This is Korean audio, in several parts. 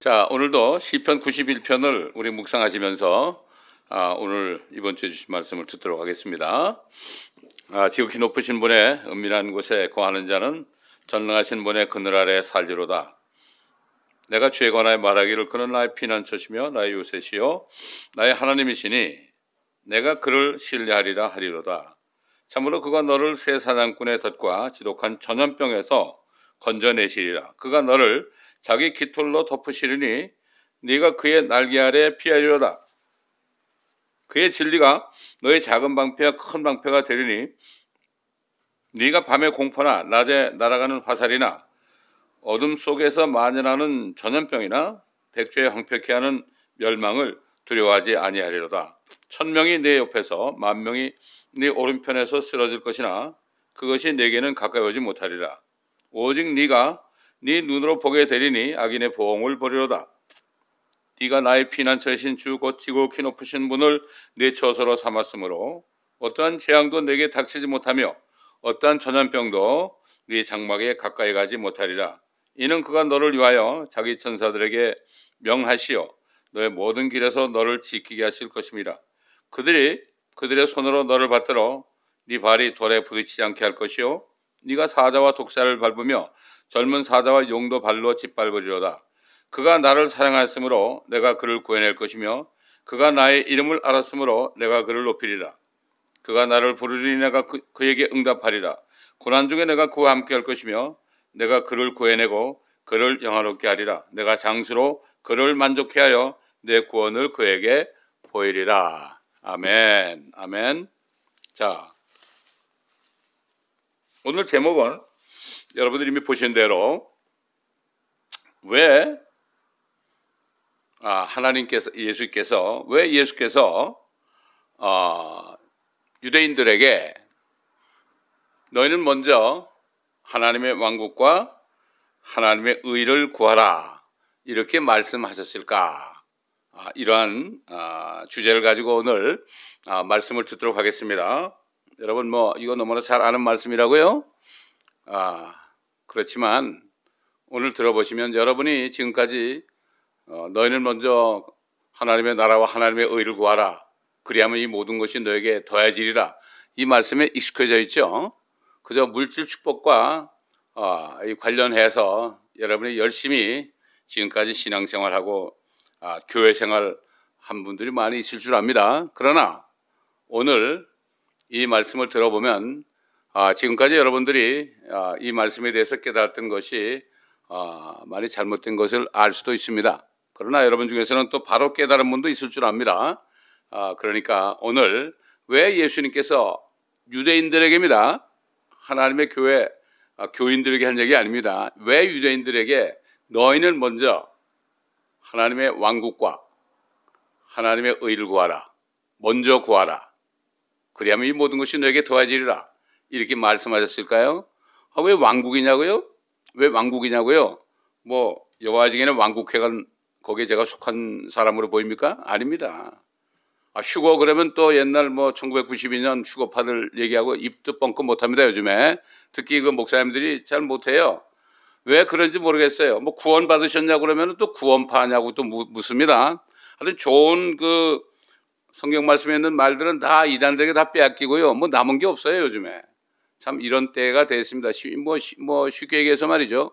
자, 오늘도 시편 91편을 우리 묵상하시면서 아, 오늘 이번 주에 주신 말씀을 듣도록 하겠습니다. 아, 지극히 높으신 분의 은밀한 곳에 거하는 자는 전능하신 분의 그늘 아래 살리로다. 내가 주에 관하여 말하기를 그는 나의 피난처시며 나의 요새시요 나의 하나님이시니 내가 그를 신뢰하리라 하리로다. 참으로 그가 너를 새 사냥꾼의 덫과 지독한 전염병에서 건져내시리라. 그가 너를 자기 깃털로 덮으시리니 네가 그의 날개 아래 피하리로다. 그의 진리가 너의 작은 방패와 큰 방패가 되리니 네가 밤에 공포나 낮에 날아가는 화살이나 어둠 속에서 만연하는 전염병이나 백조의 황폐케 하는 멸망을 두려워하지 아니하리로다. 천명이 네 옆에서 만명이 네 오른편에서 쓰러질 것이나 그것이 내게는 가까이 오지 못하리라. 오직 네가 네 눈으로 보게 되리니 악인의 보험을 버리로다. 네가 나의 피난처이신 주 고치고 키 높으신 분을 내 처소로 삼았으므로 어떠한 재앙도 내게 닥치지 못하며 어떠한 전염병도 네 장막에 가까이 가지 못하리라. 이는 그가 너를 위하여 자기 천사들에게 명하시어 너의 모든 길에서 너를 지키게 하실 것입니다. 그들이 그들의 손으로 너를 받들어 네 발이 돌에 부딪히지 않게 할 것이요 네가 사자와 독사를 밟으며 젊은 사자와 용도 발로 짓밟으리로다. 그가 나를 사양하였으므로 내가 그를 구해낼 것이며 그가 나의 이름을 알았으므로 내가 그를 높이리라. 그가 나를 부르리니 내가 그, 에게 응답하리라. 고난 중에 내가 그와 함께 할 것이며 내가 그를 구해내고 그를 영화롭게 하리라. 내가 장수로 그를 만족케 하여 내 구원을 그에게 보이리라. 아멘. 아멘. 자. 오늘 제목은 여러분들 이미 보신 대로 왜 아, 하나님께서 예수께서 왜 예수께서 어, 유대인들에게 너희는 먼저 하나님의 왕국과 하나님의 의를 구하라 이렇게 말씀하셨을까? 아, 이러한 아, 주제를 가지고 오늘 아, 말씀을 듣도록 하겠습니다. 여러분 뭐 이거 너무나 잘 아는 말씀이라고요? 아, 그렇지만 오늘 들어보시면 여러분이 지금까지 어, 너희는 먼저 하나님의 나라와 하나님의 의를 구하라. 그리하면 이 모든 것이 너에게 더해지리라. 이 말씀에 익숙해져 있죠. 그저 물질 축복과 어, 관련해서 여러분이 열심히 지금까지 신앙생활하고 아, 교회 생활 한 분들이 많이 있을 줄 압니다. 그러나 오늘 이 말씀을 들어보면 아, 지금까지 여러분들이 아, 이 말씀에 대해서 깨달았던 것이 아, 많이 잘못된 것을 알 수도 있습니다. 그러나 여러분 중에서는 또 바로 깨달은 분도 있을 줄 압니다. 아, 그러니까 오늘 왜 예수님께서 유대인들에게입니다. 하나님의 교회 아, 교인들에게 한 얘기 아닙니다. 왜 유대인들에게 너희는 먼저 하나님의 왕국과 하나님의 의를 구하라. 먼저 구하라. 그리하면 이 모든 것이 너에게 도와지리라. 이렇게 말씀하셨을까요? 아, 왜 왕국이냐고요? 왜 왕국이냐고요? 뭐 여호와 중에는 왕국회관 거기에 제가 속한 사람으로 보입니까? 아닙니다. 아, 휴거 그러면 또 옛날 뭐 1992년 휴거파들 얘기하고 입도 뻥끗 못합니다 요즘에 특히 그 목사님들이 잘 못해요. 왜 그런지 모르겠어요. 뭐 구원 받으셨냐 그러면 또 구원파냐고 또 묻습니다. 하여튼 좋은 그 성경 말씀에 있는 말들은 다 이단들에게 다 빼앗기고요. 뭐 남은 게 없어요 요즘에. 참 이런 때가 됐습니다. 뭐, 뭐 쉽게 얘기해서 말이죠.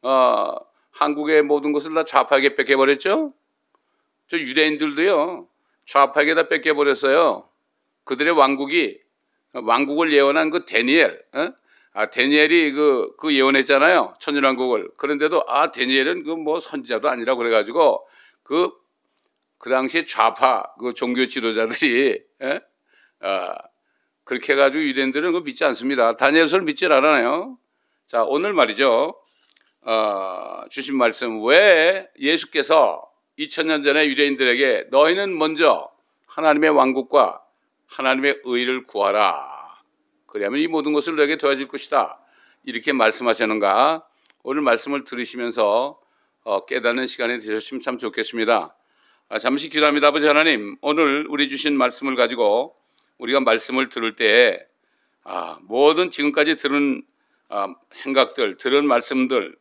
어, 한국의 모든 것을 다 좌파에게 뺏겨버렸죠. 저 유대인들도요. 좌파에게 다 뺏겨버렸어요. 그들의 왕국이 왕국을 예언한 그 데니엘, 어? 아 데니엘이 그, 그 예언했잖아요 천년왕국을. 그런데도 아 데니엘은 그 뭐 선지자도 아니라 그래가지고 그그 그 당시에 좌파 그 종교 지도자들이 에? 예? 어, 그렇게 해가지고 유대인들은 그거 믿지 않습니다. 다니엘서를 믿질 않아요. 자, 오늘 말이죠. 어, 주신 말씀 왜 예수께서 2000년 전에 유대인들에게 너희는 먼저 하나님의 왕국과 하나님의 의를 구하라. 그래하면이 모든 것을 너에게 도와줄 것이다. 이렇게 말씀하시는가? 오늘 말씀을 들으시면서 어, 깨닫는 시간이 되셨으면 참 좋겠습니다. 아, 잠시 기도합니다. 아버지 하나님, 오늘 우리 주신 말씀을 가지고 우리가 말씀을 들을 때 아, 모든 지금까지 들은 아, 생각들, 들은 말씀들,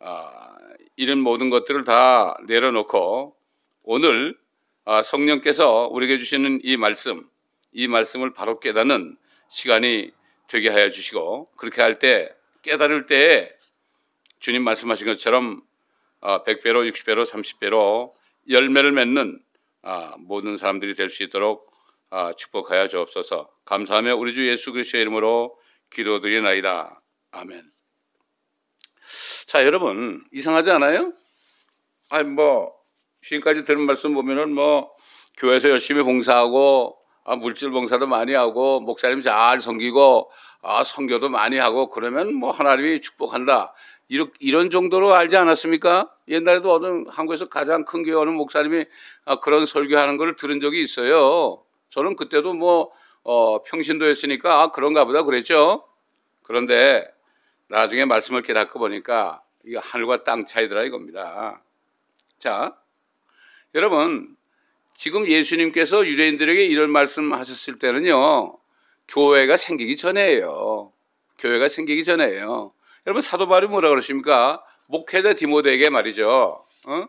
아, 이런 모든 것들을 다 내려놓고 오늘 아, 성령께서 우리에게 주시는 이 말씀, 이 말씀을 바로 깨닫는 시간이 되게 하여 주시고 그렇게 할 때 깨달을 때 주님 말씀하신 것처럼 100배로, 아, 60배로, 30배로 열매를 맺는 아, 모든 사람들이 될 수 있도록 아, 축복하여 주옵소서. 감사하며 우리 주 예수 그리스도의 이름으로 기도드리나이다. 아멘. 자, 여러분 이상하지 않아요? 아니 뭐 지금까지 들은 말씀 보면은 뭐 교회에서 열심히 봉사하고 아, 물질 봉사도 많이 하고 목사님 잘 섬기고 아, 성교도 많이 하고 그러면 뭐 하나님이 축복한다. 이런, 이런 정도로 알지 않았습니까? 옛날에도 어느 한국에서 가장 큰 교회 어느 목사님이 아, 그런 설교하는 걸 들은 적이 있어요. 저는 그때도 뭐 어, 평신도였으니까 아, 그런가 보다 그랬죠. 그런데 나중에 말씀을 깨닫고 보니까 이거 하늘과 땅 차이더라 이겁니다. 자, 여러분 지금 예수님께서 유대인들에게 이런 말씀하셨을 때는요 교회가 생기기 전에요 교회가 생기기 전에요 여러분 사도 바울이 뭐라 그러십니까? 목회자 디모데에게 말이죠. 어?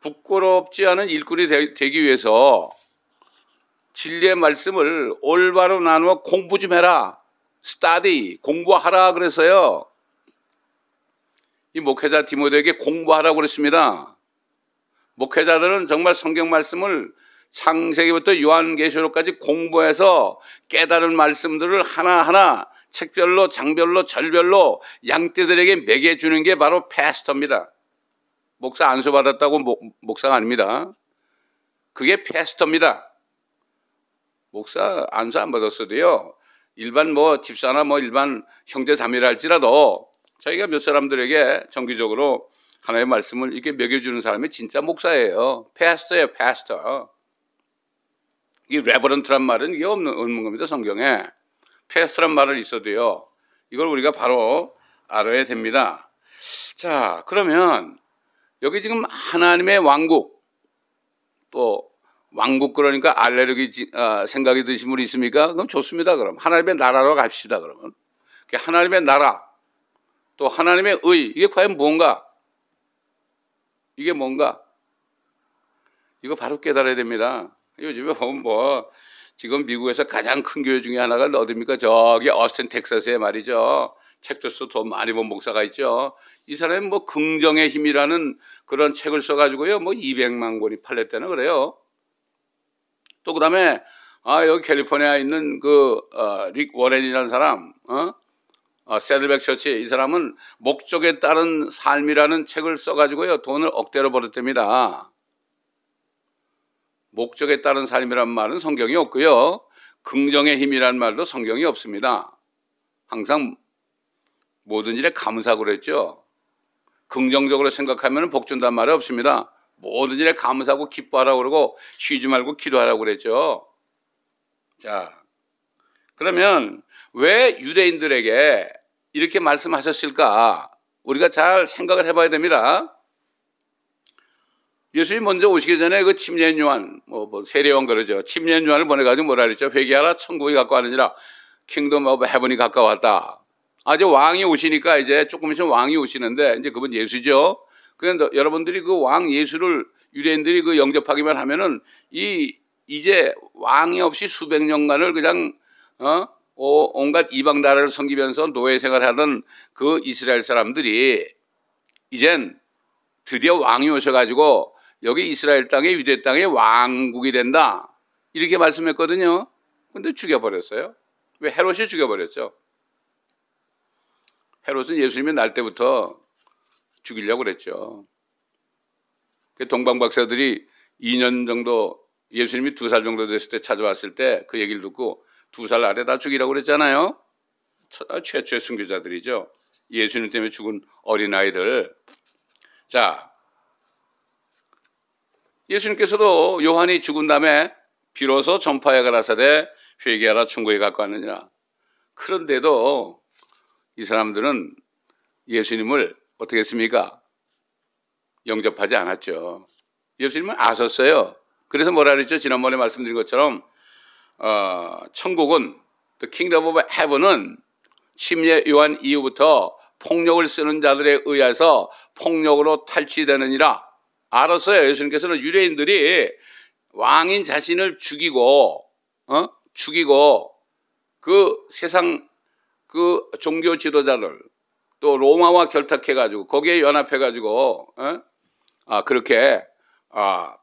부끄럽지 않은 일꾼이 되, 기 위해서 진리의 말씀을 올바로 나누어 공부 좀 해라. 스타디, 공부하라 그래서요. 이 목회자 디모데에게 공부하라고 그랬습니다. 목회자들은 정말 성경 말씀을 창세기부터 요한계시록까지 공부해서 깨달은 말씀들을 하나하나 책별로, 장별로, 절별로 양떼들에게 매겨주는 게 바로 패스터입니다. 목사 안수 받았다고 목, 목사가 아닙니다. 그게 패스터입니다. 목사 안수 안 받았어도요. 일반 뭐 집사나 뭐 일반 형제 자매라 할지라도 저희가 몇 사람들에게 정기적으로 하나의 말씀을 이렇게 먹여주는 사람이 진짜 목사예요. 패스터예요, 패스터. 이 레버런트란 말은 이게 없는, 없는 겁니다, 성경에. 패스트란 말은 있어도요. 이걸 우리가 바로 알아야 됩니다. 자, 그러면 여기 지금 하나님의 왕국 또 왕국 그러니까 알레르기 어, 생각이 드신 분 있습니까? 그럼 좋습니다. 그럼 하나님의 나라로 갑시다. 그러면 하나님의 나라 또 하나님의 의 이게 과연 뭔가? 이게 뭔가? 이거 바로 깨달아야 됩니다. 요즘에 보면 뭐 지금 미국에서 가장 큰 교회 중에 하나가 어디입니까? 저기 어스틴 텍사스에 말이죠. 책도서 돈 많이 본 목사가 있죠. 이 사람이 뭐 긍정의 힘이라는 그런 책을 써가지고요. 뭐 200만 권이 팔렸다는 그래요. 또그 다음에, 아, 여기 캘리포니아에 있는 그, 어, 워렌이라는 사람, 어? 어, 세들백 처치, 이 사람은 목적에 따른 삶이라는 책을 써가지고요, 돈을 억대로 벌었답니다. 목적에 따른 삶이란 말은 성경이 없고요. 긍정의 힘이란 말도 성경이 없습니다. 항상 모든 일에 감사고 그랬죠. 긍정적으로 생각하면 복 준단 말이 없습니다. 모든 일에 감사하고 기뻐하라고 그러고 쉬지 말고 기도하라고 그랬죠. 자, 그러면 왜 유대인들에게 이렇게 말씀하셨을까? 우리가 잘 생각을 해봐야 됩니다. 예수님 먼저 오시기 전에 그 침례 요한, 뭐, 뭐 세례원 그러죠. 침례 요한을 보내가지고 뭐라 그랬죠? 회개하라, 천국이 가까워하느니라, 킹덤 오브 헤븐이 가까웠다. 아주 왕이 오시니까 이제 조금 있으면 왕이 오시는데 이제 그분 예수죠. 그런데 여러분들이 그 왕 예수를 유대인들이 그 영접하기만 하면은 이 이제 왕이 없이 수백 년간을 그냥 어 온갖 이방 나라를 섬기면서 노예 생활하던 그 이스라엘 사람들이 이젠 드디어 왕이 오셔가지고 여기 이스라엘 땅에 유대 땅에 왕국이 된다 이렇게 말씀했거든요. 근데 죽여버렸어요. 왜 헤롯이 죽여버렸죠? 헤롯은 예수님이 날 때부터 죽이려고 그랬죠. 그 동방박사들이 2년 정도 예수님이 두 살 정도 됐을 때 찾아왔을 때 그 얘기를 듣고 두 살 아래 다 죽이라고 그랬잖아요. 아, 최초의 순교자들이죠. 예수님 때문에 죽은 어린아이들. 자, 예수님께서도 요한이 죽은 다음에 비로소 전파에 가라사대 회개하라 천국에 갖고 왔느냐. 그런데도 이 사람들은 예수님을 어떻게 했습니까? 영접하지 않았죠. 예수님은 아셨어요. 그래서 뭐라 그랬죠? 지난번에 말씀드린 것처럼 어, 천국은 The Kingdom of Heaven은 침례 요한 이후부터 폭력을 쓰는 자들에 의해서 폭력으로 탈취되느니라 알았어요. 예수님께서는 유대인들이 왕인 자신을 죽이고 어? 죽이고 그 세상 그 종교 지도자들 또 로마와 결탁해가지고 거기에 연합해가지고 어? 아 그렇게 아,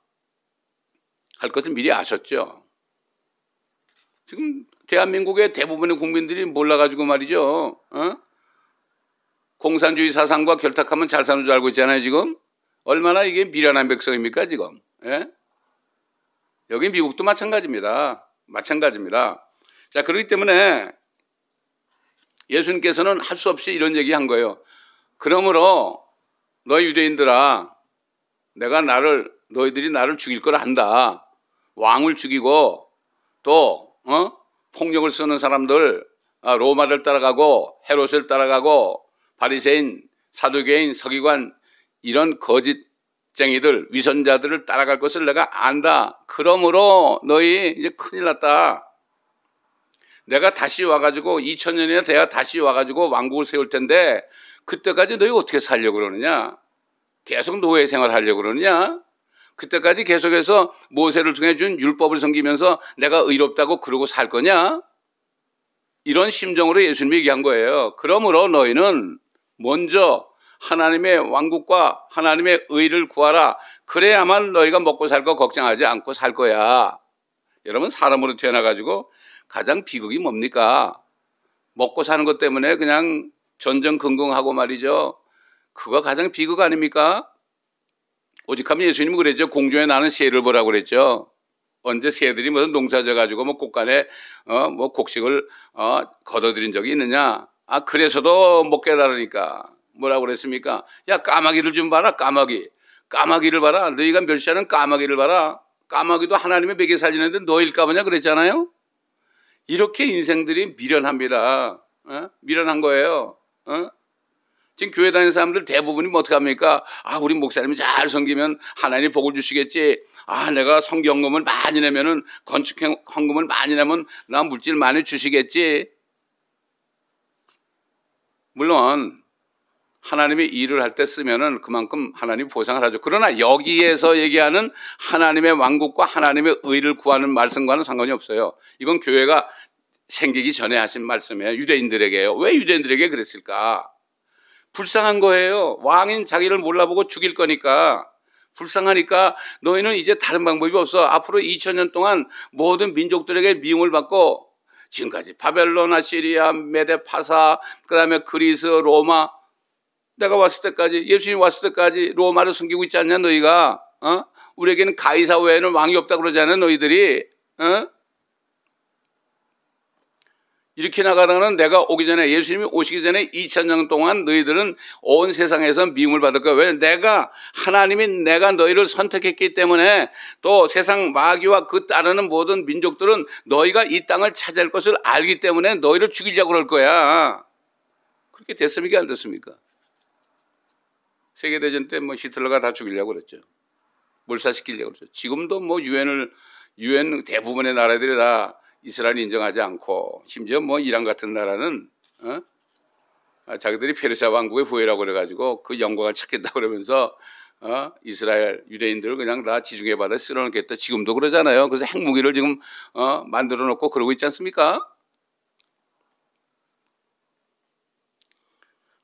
할것을 미리 아셨죠. 지금 대한민국의 대부분의 국민들이 몰라가지고 말이죠. 어? 공산주의 사상과 결탁하면 잘 사는 줄 알고 있잖아요, 지금. 얼마나 이게 미련한 백성입니까, 지금. 예? 여기 미국도 마찬가지입니다. 마찬가지입니다. 자, 그렇기 때문에 예수님께서는 할 수 없이 이런 얘기 한 거예요. 그러므로 너희 유대인들아, 내가 나를, 너희들이 나를 죽일 걸 안다. 왕을 죽이고 또, 어? 폭력을 쓰는 사람들, 아, 로마를 따라가고 헤롯을 따라가고 바리새인, 사두개인, 서기관 이런 거짓쟁이들, 위선자들을 따라갈 것을 내가 안다. 그러므로 너희 이제 큰일 났다. 내가 다시 와가지고 2000년이나 돼야 다시 와가지고 왕국을 세울 텐데 그때까지 너희 어떻게 살려고 그러느냐? 계속 노예 생활 하려고 그러느냐? 그때까지 계속해서 모세를 통해 준 율법을 섬기면서 내가 의롭다고 그러고 살 거냐? 이런 심정으로 예수님이 얘기한 거예요. 그러므로 너희는 먼저 하나님의 왕국과 하나님의 의를 구하라. 그래야만 너희가 먹고 살 거 걱정하지 않고 살 거야. 여러분 사람으로 태어나가지고 가장 비극이 뭡니까? 먹고 사는 것 때문에 그냥 전전긍긍하고 말이죠. 그거 가장 비극 아닙니까? 오직 하면 예수님은 그랬죠. 공중에 나는 새를 보라고 그랬죠. 언제 새들이 무슨 농사져 가지고 뭐 곳간에 어뭐 곡식을 어 걷어들인 적이 있느냐? 아 그래서도 못 깨달으니까 뭐라고 그랬습니까? 야 까마귀를 좀 봐라 까마귀 까마귀를 봐라 너희가 멸시하는 까마귀를 봐라 까마귀도 하나님의 베개 살리는데 너일까 보냐 그랬잖아요. 이렇게 인생들이 미련합니다. 어? 미련한 거예요. 어? 지금 교회 다니는 사람들 대부분이 뭐 어떡합니까? 아, 우리 목사님이 잘 섬기면 하나님 복을 주시겠지. 아, 내가 성경금을 많이 내면은 건축 헌금을 많이 내면 나 물질 많이 주시겠지. 물론 하나님의 일을 할 때 쓰면은 그만큼 하나님 이 보상을 하죠. 그러나 여기에서 얘기하는 하나님의 왕국과 하나님의 의를 구하는 말씀과는 상관이 없어요. 이건 교회가 생기기 전에 하신 말씀이에요. 유대인들에게요. 왜 유대인들에게 그랬을까? 불쌍한 거예요. 왕인 자기를 몰라보고 죽일 거니까. 불쌍하니까 너희는 이제 다른 방법이 없어. 앞으로 2000년 동안 모든 민족들에게 미움을 받고 지금까지 바벨로나시리아 메데파사, 그 다음에 그리스, 로마 내가 왔을 때까지 예수님 이 왔을 때까지 로마를 섬기고 있지 않냐 너희가 어? 우리에게는 가이사 외에는 왕이 없다 그러잖아 너희들이 어? 이렇게 나가다가는 내가 오기 전에 예수님이 오시기 전에 2000년 동안 너희들은 온 세상에서 미움을 받을 거야. 왜? 내가 하나님이 내가 너희를 선택했기 때문에 또 세상 마귀와 그 따르는 모든 민족들은 너희가 이 땅을 찾지할 것을 알기 때문에 너희를 죽이려고 그럴 거야. 그렇게 됐습니까? 안 됐습니까? 세계대전 때 뭐 히틀러가 다 죽이려고 그랬죠. 몰사시키려고 그랬죠. 지금도 뭐 유엔을, 유엔 대부분의 나라들이 다 이스라엘 인정하지 않고 심지어 뭐 이란 같은 나라는 어? 아, 자기들이 페르시아 왕국의 후예라고 그래가지고 그 영광을 찾겠다 그러면서 어? 이스라엘 유대인들을 그냥 다 지중해 바다에 쓸어놓겠다 지금도 그러잖아요. 그래서 핵무기를 지금 어? 만들어 놓고 그러고 있지 않습니까?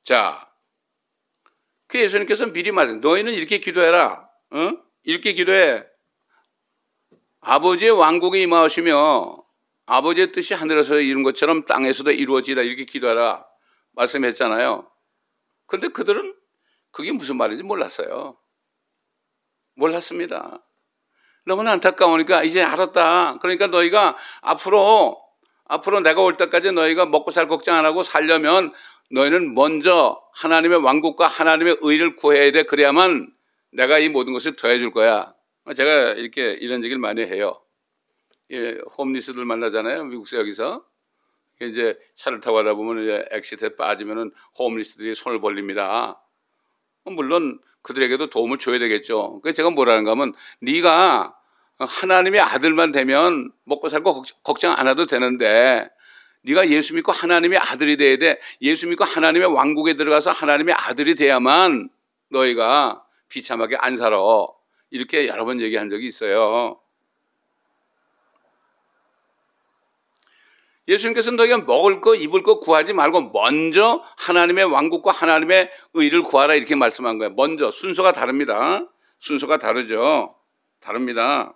자, 그 예수님께서 미리 말씀, 너희는 이렇게 기도해라. 어? 이렇게 기도해. 아버지의 왕국에 임하시며 아버지의 뜻이 하늘에서 이룬 것처럼 땅에서도 이루어지라 이렇게 기도하라 말씀했잖아요. 그런데 그들은 그게 무슨 말인지 몰랐어요. 몰랐습니다. 너무나 안타까우니까 이제 알았다. 그러니까 너희가 앞으로 앞으로 내가 올 때까지 너희가 먹고 살 걱정 안 하고 살려면 너희는 먼저 하나님의 왕국과 하나님의 의를 구해야 돼. 그래야만 내가 이 모든 것을 더해 줄 거야. 제가 이렇게 이런 얘기를 많이 해요. 예, 홈리스들 만나잖아요. 미국서 여기서. 이제 차를 타고 가다 보면 이제 엑시트에 빠지면은 홈리스들이 손을 벌립니다. 물론 그들에게도 도움을 줘야 되겠죠. 그 제가 뭐라는가 하면 네가 하나님의 아들만 되면 먹고 살고 걱정 안 해도 되는데 네가 예수 믿고 하나님의 아들이 돼야 돼. 예수 믿고 하나님의 왕국에 들어가서 하나님의 아들이 돼야만 너희가 비참하게 안 살아. 이렇게 여러 번 얘기한 적이 있어요. 예수님께서는 너희가 먹을 거, 입을 거 구하지 말고 먼저 하나님의 왕국과 하나님의 의를 구하라 이렇게 말씀한 거예요. 먼저 순서가 다릅니다. 순서가 다르죠. 다릅니다.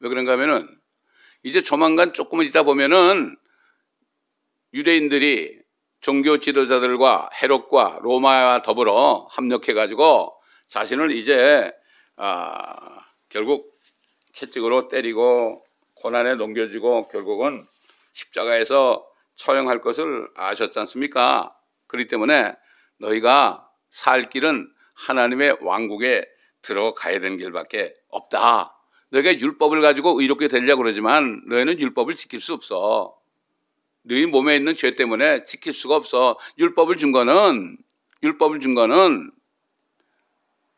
왜 그런가 하면은 이제 조만간 조금은 있다 보면은 유대인들이 종교 지도자들과 헤롯과 로마와 더불어 합력해가지고 자신을 이제 아, 결국 채찍으로 때리고 고난에 넘겨지고 결국은 십자가에서 처형할 것을 아셨지 않습니까? 그렇기 때문에 너희가 살 길은 하나님의 왕국에 들어가야 되는 길밖에 없다. 너희가 율법을 가지고 의롭게 되려고 그러지만 너희는 율법을 지킬 수 없어. 너희 몸에 있는 죄 때문에 지킬 수가 없어. 율법을 준 거는 율법을 준 거는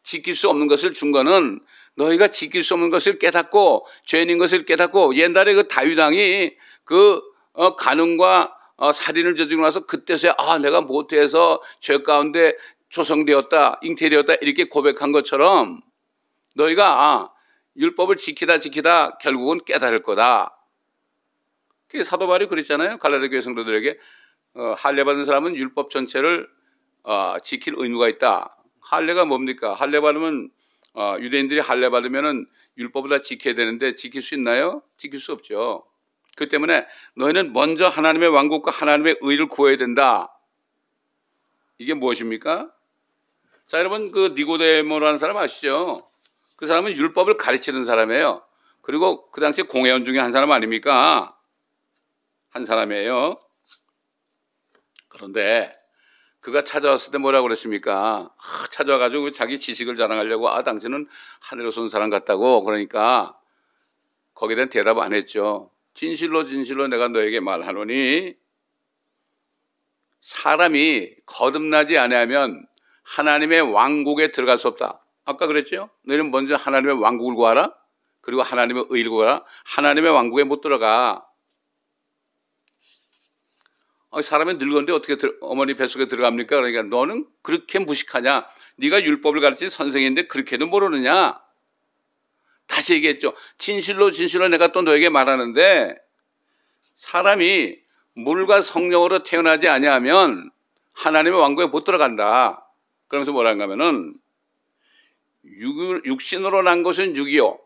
지킬 수 없는 것을 준 거는 너희가 지킬 수 없는 것을 깨닫고 죄인인 것을 깨닫고 옛날에 그 다윗 왕이 그 어, 간음과 어, 살인을 저지르고 나서 그때서야 아 내가 못해서 죄 가운데 조성되었다 잉태되었다 이렇게 고백한 것처럼 너희가 아, 율법을 지키다 지키다 결국은 깨달을 거다. 그 사도 바울이 그랬잖아요. 갈라디 교회 성도들에게 어, 할례 받은 사람은 율법 전체를 어, 지킬 의무가 있다. 할례가 뭡니까? 할례 받으면 어, 유대인들이 할례 받으면은 율법을 다 지켜야 되는데 지킬 수 있나요? 지킬 수 없죠. 그 때문에 너희는 먼저 하나님의 왕국과 하나님의 의를 구해야 된다. 이게 무엇입니까? 자, 여러분 그 니고데모라는 사람 아시죠? 그 사람은 율법을 가르치는 사람이에요. 그리고 그 당시 공회원 중에 한 사람 아닙니까? 한 사람이에요. 그런데 그가 찾아왔을 때 뭐라고 그랬습니까? 아, 찾아와가지고 자기 지식을 자랑하려고 아 당신은 하늘에서 온 사람 같다고 그러니까 거기에 대한 대답 안 했죠. 진실로 진실로 내가 너에게 말하노니 사람이 거듭나지 아니하면 하나님의 왕국에 들어갈 수 없다. 아까 그랬죠? 너희는 먼저 하나님의 왕국을 구하라. 그리고 하나님의 의를 구하라. 하나님의 왕국에 못 들어가. 어, 사람이 늙었는데 어떻게 어머니 뱃속에 들어갑니까? 그러니까 너는 그렇게 무식하냐? 네가 율법을 가르친 선생인데 그렇게도 모르느냐? 다시 얘기했죠. 진실로 진실로 내가 또 너에게 말하는데 사람이 물과 성령으로 태어나지 아니하면 하나님의 왕국에 못 들어간다. 그러면서 뭐라는가 하면은 육신으로 난 것은 육이요.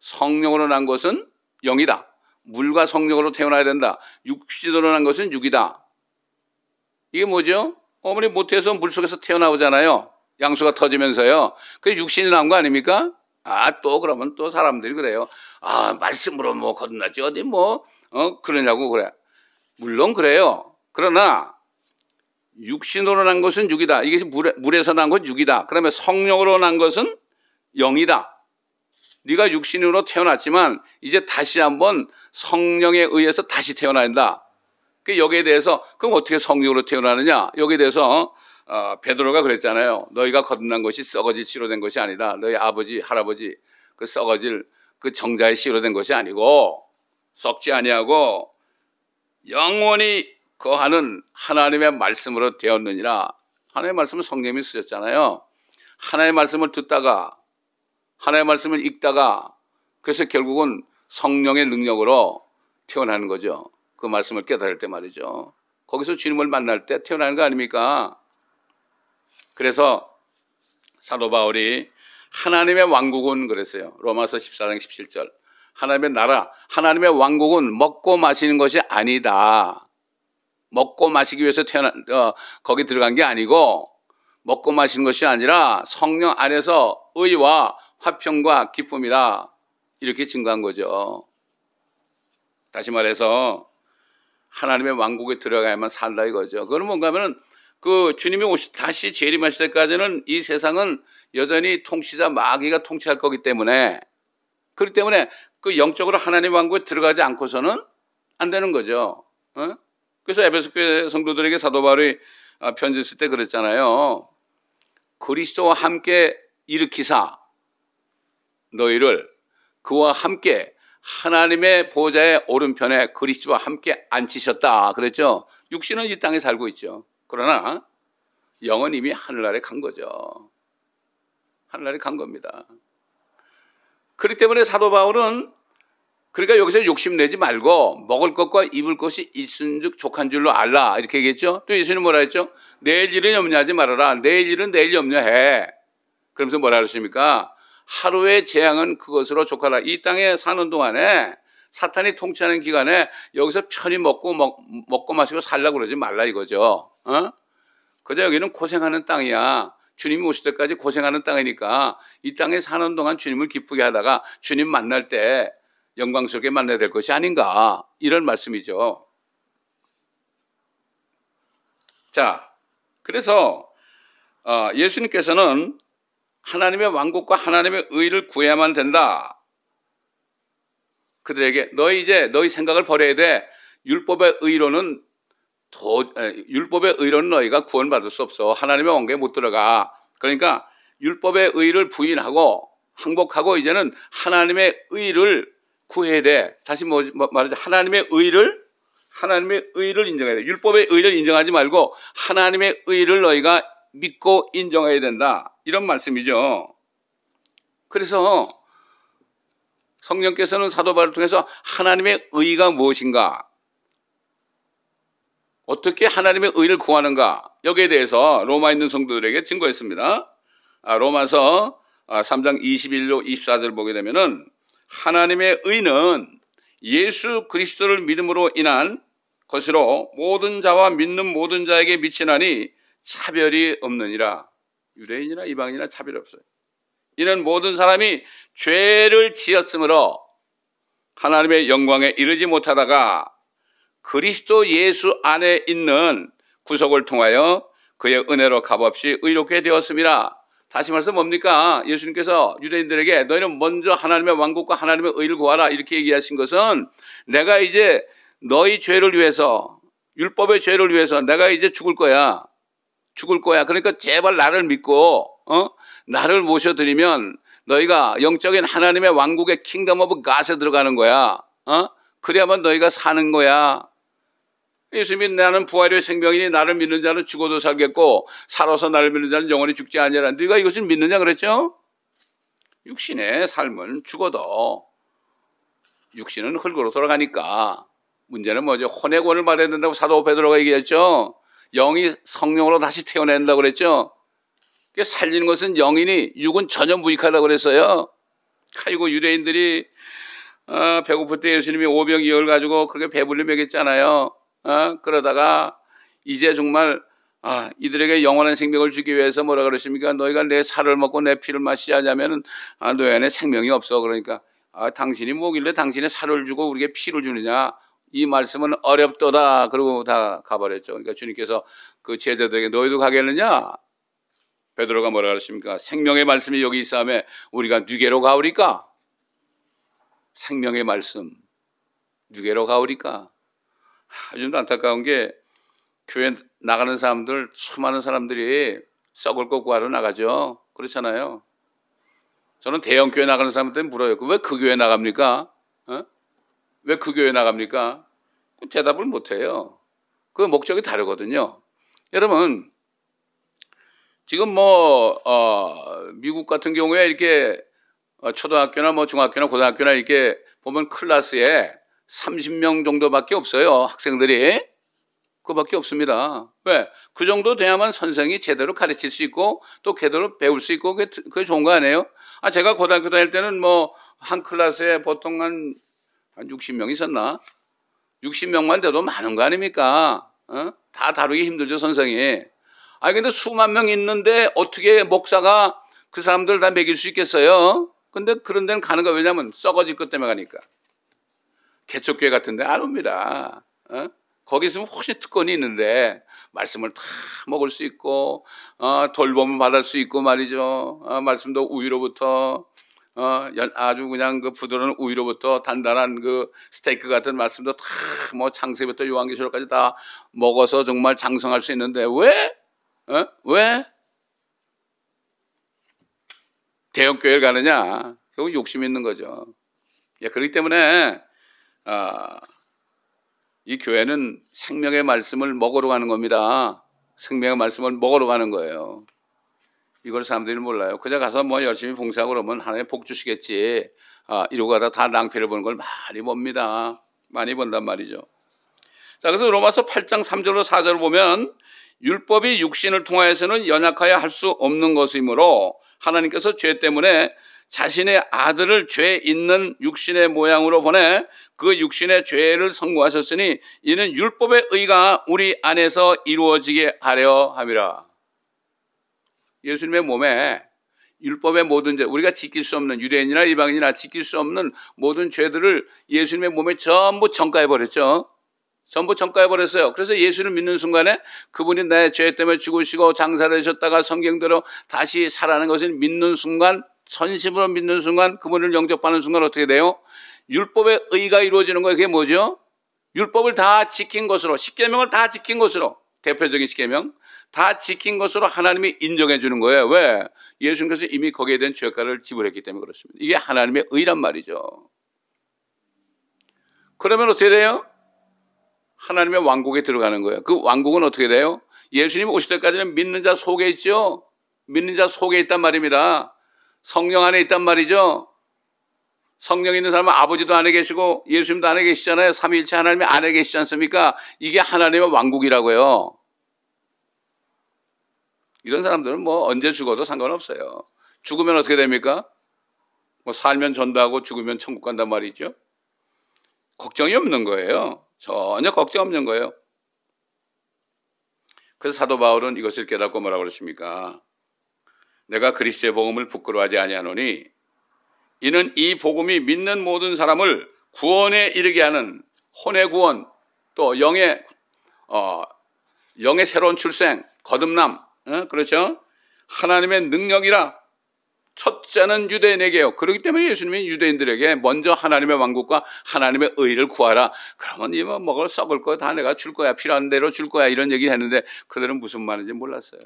성령으로 난 것은 영이다. 물과 성령으로 태어나야 된다. 육신으로 난 것은 육이다. 이게 뭐죠? 어머니 모태에서 물 속에서 태어나오잖아요. 양수가 터지면서요. 그게 육신이 난 거 아닙니까? 아, 또 그러면 또 사람들이 그래요. 아, 말씀으로 뭐거듭났지 어디 뭐, 어, 그러냐고 그래. 물론 그래요. 그러나 육신으로 난 것은 육이다. 이게 물에, 서난 건 육이다. 그러면 성령으로 난 것은 영이다. 네가 육신으로 태어났지만 이제 다시 한번 성령에 의해서 다시 태어난다그 여기에 대해서 그럼 어떻게 성령으로 태어나느냐? 여기에 대해서 어, 베드로가 그랬잖아요. 너희가 거듭난 것이 썩어질 씨로 된 것이 아니다. 너희 아버지, 할아버지 그 썩어질 그 정자의 씨로 된 것이 아니고 썩지 아니하고 영원히 거하는 하나님의 말씀으로 되었느니라. 하나님의 말씀은 성령이 쓰셨잖아요. 하나님의 말씀을 듣다가 하나님의 말씀을 읽다가 그래서 결국은 성령의 능력으로 태어나는 거죠. 그 말씀을 깨달을 때 말이죠. 거기서 주님을 만날 때 태어나는 거 아닙니까? 그래서 사도 바울이 하나님의 왕국은 그랬어요. 로마서 14장 17절. 하나님의 나라, 하나님의 왕국은 먹고 마시는 것이 아니다. 먹고 마시기 위해서 태어난 어, 거기 들어간 게 아니고 먹고 마시는 것이 아니라 성령 안에서 의와 화평과 기쁨이라 이렇게 증거한 거죠. 다시 말해서 하나님의 왕국에 들어가야만 산다 이거죠. 그건 뭔가 하면은 그 주님이 오시, 다시 재림하실 때까지는 이 세상은 여전히 통치자 마귀가 통치할 거기 때문에 그렇기 때문에 그 영적으로 하나님 왕국에 들어가지 않고서는 안 되는 거죠. 어? 그래서 에베소 교회 성도들에게 사도 바울이 아, 편지 쓸 때 그랬잖아요. 그리스도와 함께 일으키사 너희를 그와 함께 하나님의 보좌의 오른편에 그리스도와 함께 앉히셨다 그랬죠. 육신은 이 땅에 살고 있죠. 그러나 영은 이미 하늘나라에 간 거죠. 하늘나라에 간 겁니다. 그렇기 때문에 사도 바울은 그러니까 여기서 욕심내지 말고 먹을 것과 입을 것이 있은즉 족한 줄로 알라 이렇게 얘기했죠. 또 예수님 뭐라 했죠? 내일 일은 염려하지 말아라. 내일 일은 내일 염려해. 그러면서 뭐라 그랬습니까? 하루의 재앙은 그것으로 족하라. 이 땅에 사는 동안에 사탄이 통치하는 기간에 여기서 편히 먹고 먹, 먹고 마시고 살라 고 그러지 말라 이거죠. 어? 그저 여기는 고생하는 땅이야. 주님 오실 때까지 고생하는 땅이니까 이 땅에 사는 동안 주님을 기쁘게 하다가 주님 만날 때 영광스럽게 만나야 될 것이 아닌가 이런 말씀이죠. 자, 그래서 어, 예수님께서는 하나님의 왕국과 하나님의 의를 구해야만 된다. 그들에게 너희 이제 너희 생각을 버려야 돼. 율법의 의로는 도, 율법의 의로는 너희가 구원받을 수 없어. 하나님의 왕국에 못 들어가. 그러니까 율법의 의를 부인하고 항복하고 이제는 하나님의 의를 구해야 돼. 다시 뭐, 뭐 말하자 하나님의 의를 하나님의 의를 인정해야 돼. 율법의 의를 인정하지 말고 하나님의 의를 너희가 믿고 인정해야 된다. 이런 말씀이죠. 그래서 성령께서는 사도 바울을 통해서 하나님의 의가 무엇인가? 어떻게 하나님의 의를 구하는가? 여기에 대해서 로마 있는 성도들에게 증거했습니다. 아, 로마서 3장 21로 24절 을 보게 되면은 하나님의 의는 예수 그리스도를 믿음으로 인한 것으로 모든 자와 믿는 모든 자에게 미치나니 차별이 없느니라. 유대인이나 이방인이나 차별이 없어요. 이는 모든 사람이 죄를 지었으므로 하나님의 영광에 이르지 못하다가 그리스도 예수 안에 있는 구속을 통하여 그의 은혜로 값없이 의롭게 되었습니다. 다시 말해서 뭡니까? 예수님께서 유대인들에게 너희는 먼저 하나님의 왕국과 하나님의 의를 구하라 이렇게 얘기하신 것은 내가 이제 너희 죄를 위해서 율법의 죄를 위해서 내가 이제 죽을 거야. 죽을 거야. 그러니까 제발 나를 믿고 어? 나를 모셔드리면 너희가 영적인 하나님의 왕국의 킹덤 오브 가스에 들어가는 거야. 어? 그래야만 너희가 사는 거야. 예수님이 나는 부활의 생명이니 나를 믿는 자는 죽어도 살겠고 살아서 나를 믿는 자는 영원히 죽지 않으하라 네가 이것을 믿느냐 그랬죠? 육신의 삶은 죽어도 육신은 흙으로 돌아가니까 문제는 뭐죠? 혼의 권을 받아야 된다고 사도 베드로가 얘기했죠. 영이 성령으로 다시 태어난다고 그랬죠. 그 살리는 것은 영이니 육은 전혀 무익하다고 그랬어요. 그리고 유대인들이 아, 배고플 때 예수님이 오병이어를 가지고 그렇게 배불리 먹였잖아요. 어? 그러다가 이제 정말 아, 이들에게 영원한 생명을 주기 위해서 뭐라 그러십니까? 너희가 내 살을 먹고 내 피를 마시지 않냐면 아, 너희 안에 생명이 없어. 그러니까 아, 당신이 뭐길래 당신의 살을 주고 우리에게 피를 주느냐? 이 말씀은 어렵도다. 그러고 다 가버렸죠. 그러니까 주님께서 그 제자들에게 너희도 가겠느냐? 베드로가 뭐라 그랬십니까 생명의 말씀이 여기 있사에 우리가 누게로 가오리까? 생명의 말씀 누게로 가오리까? 요즘도 안타까운 게 교회 나가는 사람들 수많은 사람들이 썩을 것 구하러 나가죠. 그렇잖아요. 저는 대형 교회 나가는 사람한테 물어요. 왜그 그 교회 나갑니까? 어? 왜그 교회 나갑니까? 그 대답을 못 해요. 그 목적이 다르거든요. 여러분, 지금 뭐, 어, 미국 같은 경우에 이렇게 어, 초등학교나 뭐 중학교나 고등학교나 이렇게 보면 클라스에 30명 정도밖에 없어요. 학생들이. 그밖에 없습니다. 왜? 그 정도 돼야만 선생이 제대로 가르칠 수 있고 또 제대로 배울 수 있고 그게, 그게 좋은 거 아니에요? 아, 제가 고등학교 다닐 때는 뭐 한 클래스에 보통 한, 한 60명 있었나? 60명만 돼도 많은 거 아닙니까? 어? 다 다루기 힘들죠, 선생이. 아, 근데 수만 명 있는데 어떻게 목사가 그 사람들 다 먹일 수 있겠어요? 근데 그런 데는 가는 거 왜냐면 썩어질 것 때문에 가니까. 개척교회 같은데 안 옵니다. 어? 거기 있으면 혹시 특권이 있는데 말씀을 다 먹을 수 있고 어, 돌봄을 받을 수 있고 말이죠. 어, 말씀도 우유로부터 어, 아주 그냥 그 부드러운 우유로부터 단단한 그 스테이크 같은 말씀도 다뭐 창세부터 요한계시록까지 다 먹어서 정말 장성할 수 있는데 왜? 어? 왜? 대형교회를 가느냐? 결국 욕심이 있는 거죠. 예, 그렇기 때문에 아, 이 교회는 생명의 말씀을 먹으러 가는 겁니다. 생명의 말씀을 먹으러 가는 거예요. 이걸 사람들이 몰라요. 그저 가서 뭐 열심히 봉사하고 그러면 하나님 복 주시겠지. 아, 이러고 가다 다 낭패를 보는 걸 많이 봅니다. 많이 본단 말이죠. 자, 그래서 로마서 8장 3절로 4절을 보면 율법이 육신을 통하여서는 연약하여 할 수 없는 것이므로 하나님께서 죄 때문에 자신의 아들을 죄 있는 육신의 모양으로 보내 그 육신의 죄를 선고하셨으니 이는 율법의 의가 우리 안에서 이루어지게 하려 함이라. 예수님의 몸에 율법의 모든 죄, 우리가 지킬 수 없는 유대인이나 이방인이나 지킬 수 없는 모든 죄들을 예수님의 몸에 전부 전가해 버렸죠. 전부 전가해 버렸어요. 그래서 예수를 믿는 순간에 그분이 내 죄 때문에 죽으시고 장사를 하셨다가 성경대로 다시 살아나는 것을 믿는 순간 전심으로 믿는 순간 그분을 영접하는 순간 어떻게 돼요? 율법의 의가 이루어지는 거예요. 그게 뭐죠? 율법을 다 지킨 것으로 십계명을 다 지킨 것으로 대표적인 십계명 다 지킨 것으로 하나님이 인정해 주는 거예요. 왜? 예수님께서 이미 거기에 대한 죄가를 지불했기 때문에 그렇습니다. 이게 하나님의 의란 말이죠. 그러면 어떻게 돼요? 하나님의 왕국에 들어가는 거예요. 그 왕국은 어떻게 돼요? 예수님 오실 때까지는 믿는 자 속에 있죠? 믿는 자 속에 있단 말입니다. 성령 안에 있단 말이죠. 성령 있는 사람은 아버지도 안에 계시고 예수님도 안에 계시잖아요. 삼위일체 하나님이 안에 계시지 않습니까? 이게 하나님의 왕국이라고요. 이런 사람들은 뭐 언제 죽어도 상관없어요. 죽으면 어떻게 됩니까? 뭐 살면 전다고 죽으면 천국 간단 말이죠. 걱정이 없는 거예요. 전혀 걱정 없는 거예요. 그래서 사도 바울은 이것을 깨닫고 뭐라고 그러십니까? 내가 그리스도의 복음을 부끄러워하지 아니하노니 이는 이 복음이 믿는 모든 사람을 구원에 이르게 하는 혼의 구원 또 영의 어 영의 새로운 출생 거듭남 어? 그렇죠 하나님의 능력이라 첫째는 유대인에게요. 그렇기 때문에 예수님이 유대인들에게 먼저 하나님의 왕국과 하나님의 의를 구하라. 그러면 이거 먹을 썩을 거다 내가 줄 거야. 필요한 대로 줄 거야. 이런 얘기를 했는데 그들은 무슨 말인지 몰랐어요.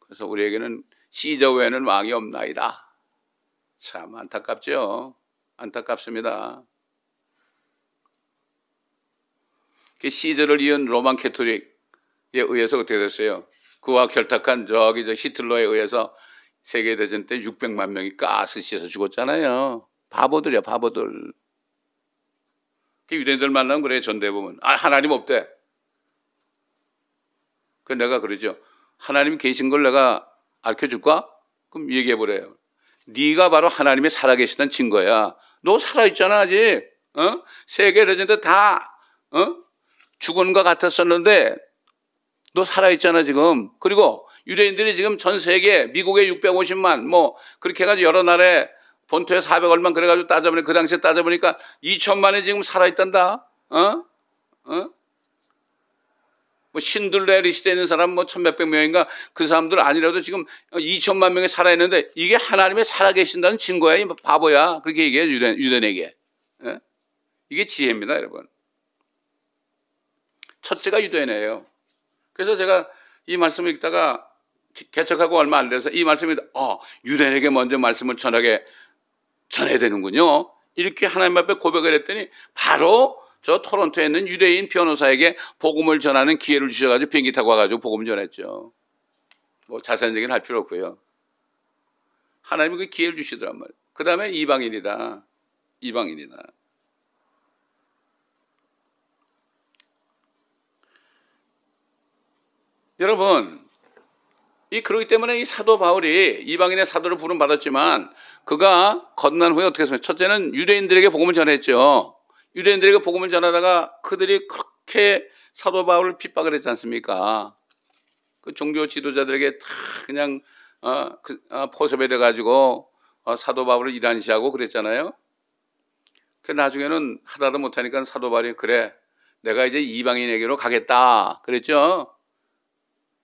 그래서 우리에게는 시저 외에는 왕이 없나이다. 참 안타깝죠. 안타깝습니다. 그 시저를 이은 로만 캐토릭에 의해서 어떻게 됐어요? 그와 결탁한 저기 저 히틀러에 의해서 세계대전 때 600만 명이 가스 시에서 죽었잖아요. 바보들이야, 바보들. 그 유대인들 만나면 그래, 전대부분 아, 하나님 없대. 그 내가 그러죠. 하나님 계신 걸 내가 알려 줄까? 그럼 얘기해 보래요. 네가 바로 하나님이 살아계시다는 증거야. 너 살아있잖아 아직. 어? 세계 레전드 다 어? 죽은 것 같았었는데 너 살아있잖아 지금. 그리고 유대인들이 지금 전 세계 미국에 650만 뭐 그렇게 해가지고 여러 나라에 본토에 400 얼만 그래가지고 따져보니 그 당시에 따져보니까 2천만이 지금 살아있단다. 어? 어? 뭐신들레리 시대는 사람 뭐 천몇백 명인가 그 사람들 아니라도 지금 2천만 명이 살아있는데 이게 하나님의 살아계신다는 증거야. 이 바보야. 그렇게 얘기해 유대, 유대인에게. 예? 이게 지혜입니다, 여러분. 첫째가 유대인이에요. 그래서 제가 이 말씀을 읽다가 개척하고 얼마 안 돼서 이 말씀이 어, 유대인에게 먼저 말씀을 전하게 전해야 되는군요. 이렇게 하나님 앞에 고백을 했더니 바로 저 토론토에 있는 유대인 변호사에게 복음을 전하는 기회를 주셔가지고 비행기 타고 와가지고 복음 전했죠. 뭐 자세한 얘기는 할 필요 없고요. 하나님이 그 기회를 주시더란 말이에요. 그 다음에 이방인이다. 이방인이다. 여러분, 이 그러기 때문에 이 사도 바울이 이방인의 사도를 부름 받았지만 그가 건난 후에 어떻게 했습니까? 첫째는 유대인들에게 복음을 전했죠. 유대인들에게 복음을 전하다가 그들이 그렇게 사도 바울을 핍박을 했지 않습니까? 그 종교 지도자들에게 다 그냥 어, 그, 어, 포섭해돼 가지고 어, 사도 바울을 이단시하고 그랬잖아요. 그 나중에는 하다도 못하니까 사도 바울이 그래 내가 이제 이방인에게로 가겠다 그랬죠.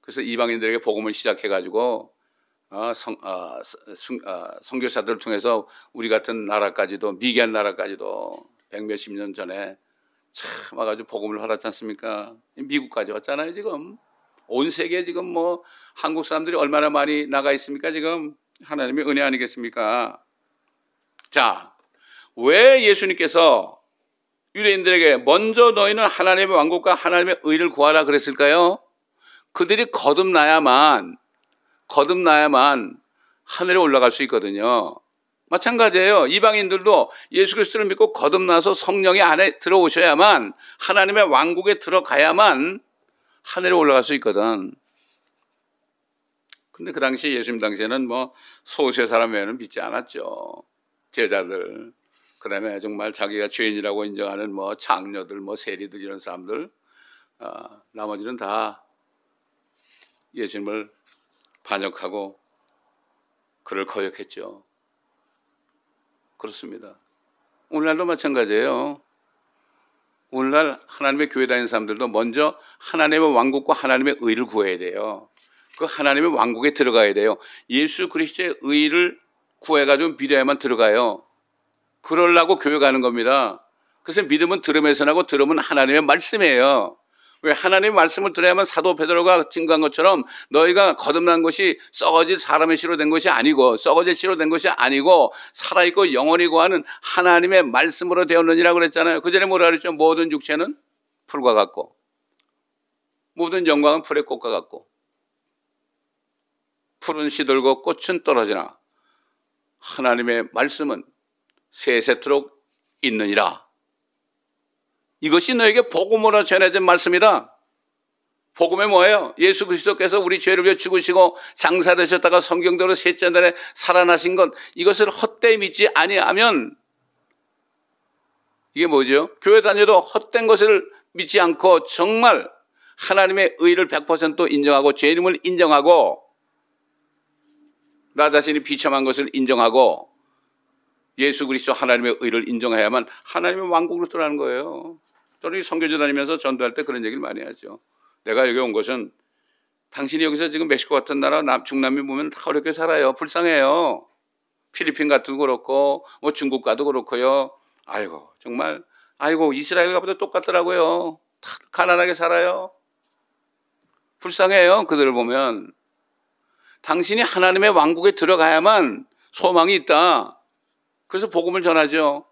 그래서 이방인들에게 복음을 시작해 가지고 어, 어, 어, 어, 성교사들을 통해서 우리 같은 나라까지도 미개한 나라까지도 백몇십 년 전에 참 와가지고 복음을 받았지 않습니까? 미국까지 왔잖아요, 지금. 온세계 지금 뭐 한국 사람들이 얼마나 많이 나가 있습니까, 지금? 하나님의 은혜 아니겠습니까? 자, 왜 예수님께서 유대인들에게 먼저 너희는 하나님의 왕국과 하나님의 의를 구하라 그랬을까요? 그들이 거듭나야만, 거듭나야만 하늘에 올라갈 수 있거든요. 마찬가지예요. 이방인들도 예수 그리스도를 믿고 거듭나서 성령의 안에 들어오셔야만 하나님의 왕국에 들어가야만 하늘에 올라갈 수 있거든. 근데 그 당시 예수님 당시에는 뭐 소수의 사람 외에는 믿지 않았죠. 제자들. 그 다음에 정말 자기가 죄인이라고 인정하는 뭐 장녀들, 뭐 세리들 이런 사람들. 어, 나머지는 다 예수님을 반역하고 그를 거역했죠. 그렇습니다. 오늘날도 마찬가지예요. 오늘날 하나님의 교회 다니는 사람들도 먼저 하나님의 왕국과 하나님의 의를 구해야 돼요. 그 하나님의 왕국에 들어가야 돼요. 예수 그리스도의 의를 구해가지고 믿어야만 들어가요. 그러려고 교회 가는 겁니다. 그래서 믿음은 들음에서 나고 들음은 하나님의 말씀이에요. 왜 하나님의 말씀을 들어야만 사도 베드로가 증거한 것처럼 너희가 거듭난 것이 썩어질 사람의 씨로 된 것이 아니고 썩어질 씨로 된 것이 아니고 살아있고 영원히 구하는 하나님의 말씀으로 되었느니라 그랬잖아요. 그 전에 뭐라 그랬죠? 모든 육체는 풀과 같고 모든 영광은 풀의 꽃과 같고 푸른 시들고 꽃은 떨어지나 하나님의 말씀은 세세토록 있느니라. 이것이 너에게 복음으로 전해진 말씀이다. 복음이 뭐예요? 예수 그리스도께서 우리 죄를 위해 죽으시고 장사되셨다가 성경대로 셋째 날에 살아나신 것 이것을 헛되이 믿지 아니하면 이게 뭐죠? 교회 다녀도 헛된 것을 믿지 않고 정말 하나님의 의를 100% 인정하고 죄인임을 인정하고 나 자신이 비참한 것을 인정하고 예수 그리스도 하나님의 의를 인정해야만 하나님의 왕국으로 들어가는 거예요. 저는 성교제 다니면서 전도할 때 그런 얘기를 많이 하죠. 내가 여기 온 것은 당신이 여기서 지금 멕시코 같은 나라 남, 중남미 보면 다 어렵게 살아요. 불쌍해요. 필리핀 같은 거 그렇고 뭐 중국 가도 그렇고요. 아이고 정말 아이고 이스라엘 가보다 똑같더라고요. 다 가난하게 살아요. 불쌍해요. 그들을 보면 당신이 하나님의 왕국에 들어가야만 소망이 있다. 그래서 복음을 전하죠.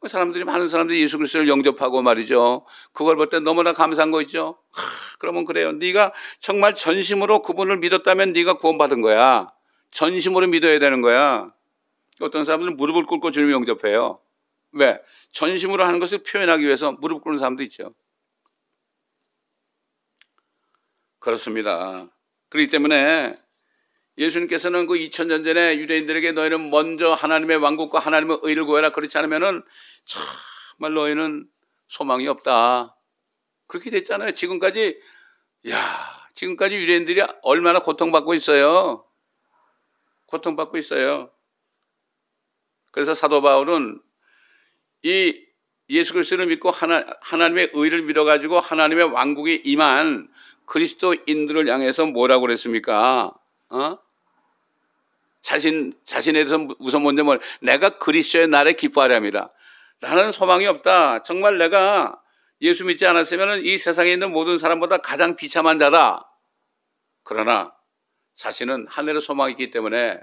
그 사람들이 많은 사람들이 예수 그리스도를 영접하고 말이죠. 그걸 볼 때 너무나 감사한 거 있죠. 그러면 그래요. 네가 정말 전심으로 그분을 믿었다면 네가 구원받은 거야. 전심으로 믿어야 되는 거야. 어떤 사람들은 무릎을 꿇고 주님을 영접해요. 왜? 전심으로 하는 것을 표현하기 위해서 무릎 꿇는 사람도 있죠. 그렇습니다. 그렇기 때문에 예수님께서는 그 2000년 전에 유대인들에게 너희는 먼저 하나님의 왕국과 하나님의 의를 구해라. 그렇지 않으면은 정말 너희는 소망이 없다. 그렇게 됐잖아요. 지금까지 야 지금까지 유대인들이 얼마나 고통받고 있어요. 고통받고 있어요. 그래서 사도 바울은 이 예수 그리스도를 믿고 하나, 하나님의 의를 믿어가지고 하나님의 왕국에 임한 그리스도인들을 향해서 뭐라고 그랬습니까? 어? 자신, 자신에 대해서 우선 먼저 뭘, 내가 그리스도의 날에 기뻐하랍니다. 나는 소망이 없다. 정말 내가 예수 믿지 않았으면 이 세상에 있는 모든 사람보다 가장 비참한 자다. 그러나 자신은 하늘의 소망이 있기 때문에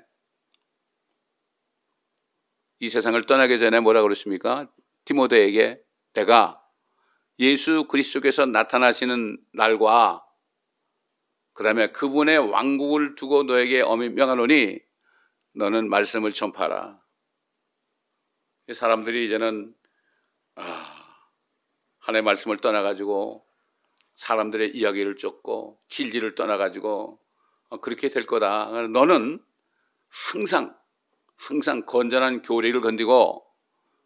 이 세상을 떠나기 전에 뭐라 그랬습니까? 디모데에게 내가 예수 그리스도께서 나타나시는 날과 그 다음에 그분의 왕국을 두고 너에게 엄히 명하노니 너는 말씀을 전파하라. 사람들이 이제는 아, 하나님의 말씀을 떠나가지고 사람들의 이야기를 쫓고 진리를 떠나가지고 어, 그렇게 될 거다. 너는 항상 항상 건전한 교리를 건디고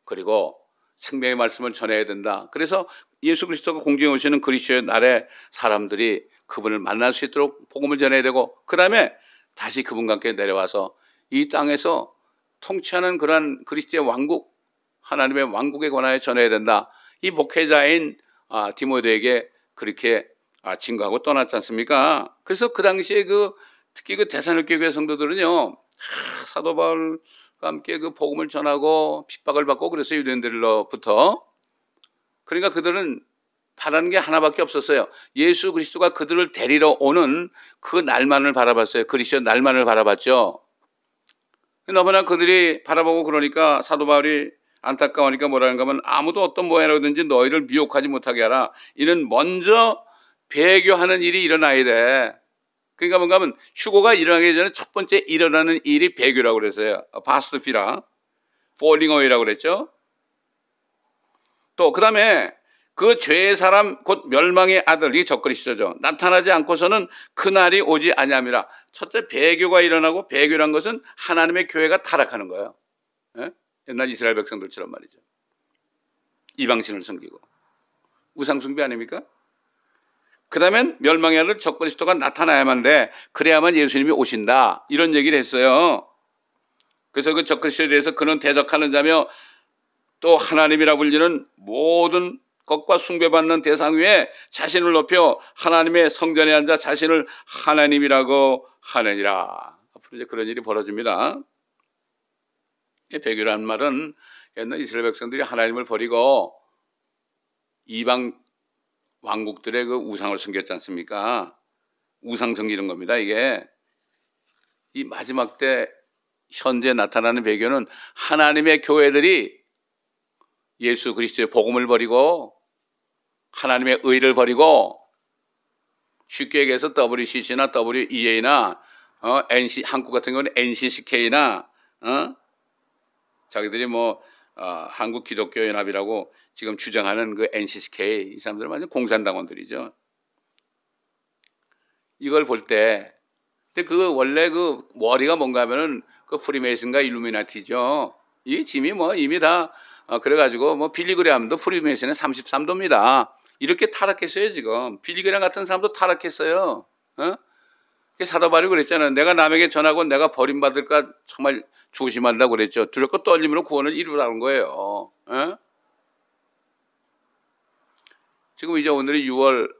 그리고 생명의 말씀을 전해야 된다. 그래서 예수 그리스도가 공중에 오시는 그리스도의 날에 사람들이 그분을 만날 수 있도록 복음을 전해야 되고 그 다음에 다시 그분과 함께 내려와서 이 땅에서 통치하는 그러한 그리스도의 왕국, 하나님의 왕국에 관하여 전해야 된다. 이 목회자인 아, 디모데에게 그렇게 아, 증거하고 떠났지 않습니까? 그래서 그 당시에 그 특히 그 대산을교회 성도들은요 아, 사도 바울과 함께 그 복음을 전하고 핍박을 받고 그래서 유대인들로부터 그러니까 그들은 바라는 게 하나밖에 없었어요. 예수 그리스도가 그들을 데리러 오는 그 날만을 바라봤어요. 그리스도 날만을 바라봤죠. 너무나 그들이 바라보고 그러니까 사도 바울이 안타까우니까 뭐라는가 하면 아무도 어떤 모양이라든지 너희를 미혹하지 못하게 하라. 이는 먼저 배교하는 일이 일어나야 돼. 그러니까 뭔가 하면 휴고가 일어나기 전에 첫 번째 일어나는 일이 배교라고 그랬어요. 어, 바스트피라. 폴링어이라고 그랬죠. 또, 그 다음에 그 죄의 사람 곧 멸망의 아들이 적그리시죠 나타나지 않고서는 그날이 오지 아니함이라. 첫째 배교가 일어나고 배교란 것은 하나님의 교회가 타락하는 거예요. 예? 옛날 이스라엘 백성들처럼 말이죠. 이방신을 섬기고 우상 숭배 아닙니까? 그다음엔 멸망의 아들 적그리스도가 나타나야만 돼. 그래야만 예수님이 오신다. 이런 얘기를 했어요. 그래서 그 적그리스도에 대해서 그는 대적하는 자며 또 하나님이라 불리는 모든 것과 숭배받는 대상 위에 자신을 높여 하나님의 성전에 앉아 자신을 하나님이라고 하느니라. 앞으로 이제 그런 일이 벌어집니다. 백교라는 말은 옛날 이스라엘 백성들이 하나님을 버리고 이방 왕국들의 그 우상을 숨겼지 않습니까? 우상 정기는 겁니다. 이게 이 마지막 때 현재 나타나는 배교는 하나님의 교회들이 예수 그리스도의 복음을 버리고 하나님의 의를 버리고 쉽게 얘기해서 WCC나 WEA나 어, NC 한국 같은 경우는 NCCK나 어? 자기들이 뭐 어, 한국 기독교 연합이라고 지금 주장하는 그 NCCK 이 사람들은 완전 공산당원들이죠. 이걸 볼 때, 근데 그 원래 그 머리가 뭔가 하면은 그 프리메이슨과 일루미나티죠. 이 짐이 뭐 이미 다 어, 그래가지고 뭐 빌리그레함도 프리메이슨의 33도입니다. 이렇게 타락했어요, 지금. 빌리그랑 같은 사람도 타락했어요. 어? 사도 바리 그랬잖아요. 내가 남에게 전하고 내가 버림받을까 정말 조심한다고 그랬죠. 두렵고 떨림으로 구원을 이루라는 거예요. 어? 지금 이제 오늘이 6월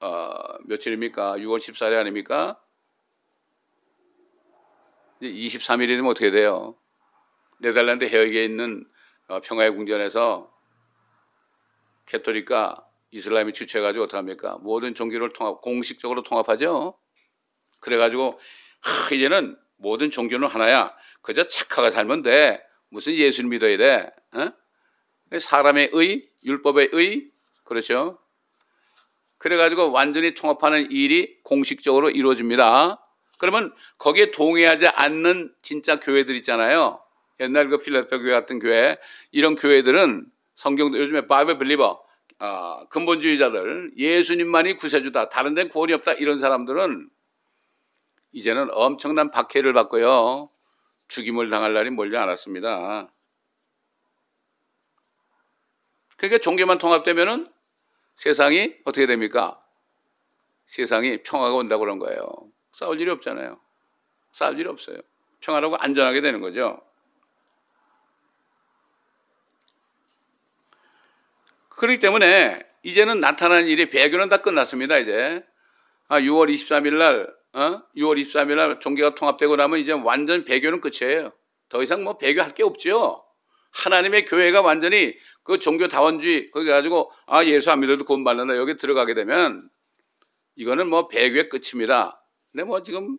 어, 며칠입니까? 6월 14일 아닙니까? 이제 23일이 되면 어떻게 돼요? 네덜란드 해역에 있는 어, 평화의 궁전에서 캐토리카 이슬람이 주체가지고 어떡합니까? 모든 종교를 통합, 공식적으로 통합하죠? 그래가지고, 하, 이제는 모든 종교는 하나야. 그저 착하게 살면 돼. 무슨 예수를 믿어야 돼. 어? 사람의 의, 율법의 의, 그렇죠? 그래가지고 완전히 통합하는 일이 공식적으로 이루어집니다. 그러면 거기에 동의하지 않는 진짜 교회들 있잖아요. 옛날 그 필라델피아 교회 같은 교회, 이런 교회들은 성경도 요즘에 바이블 빌리버, 아, 근본주의자들 예수님만이 구세주다 다른 데는 구원이 없다 이런 사람들은 이제는 엄청난 박해를 받고요 죽임을 당할 날이 멀지 않았습니다. 그러니까 종교만 통합되면은 세상이 어떻게 됩니까? 세상이 평화가 온다고 그런 거예요. 싸울 일이 없잖아요. 싸울 일이 없어요. 평화라고 안전하게 되는 거죠. 그렇기 때문에 이제는 나타나는 일이 배교는 다 끝났습니다. 이제 아, 6월 23일 날, 어? 6월 23일 날 종교가 통합되고 나면 이제 완전 배교는 끝이에요. 더 이상 뭐 배교할 게 없죠. 하나님의 교회가 완전히 그 종교 다원주의 거기 가지고 아 예수 안 믿어도 구원 받는다 여기 들어가게 되면 이거는 뭐 배교의 끝입니다. 근데 뭐 지금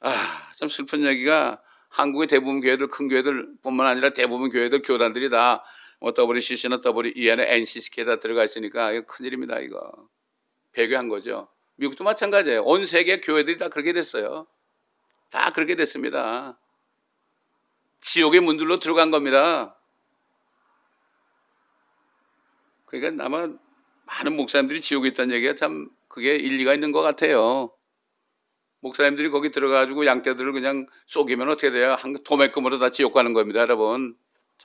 아참 슬픈 얘기가 한국의 대부분 교회들 큰 교회들뿐만 아니라 대부분 교회들 교단들이 다뭐 WCC나 WEN에 NCC에다 들어가 있으니까 이거 큰일입니다, 이거. 배교한 거죠. 미국도 마찬가지예요. 온 세계 교회들이 다 그렇게 됐어요. 다 그렇게 됐습니다. 지옥의 문들로 들어간 겁니다. 그러니까 아마 많은 목사님들이 지옥에 있다는 얘기가 참 그게 일리가 있는 것 같아요. 목사님들이 거기 들어가가지고 양떼들을 그냥 쏘기면 어떻게 돼요? 도매금으로 다 지옥 가는 겁니다, 여러분.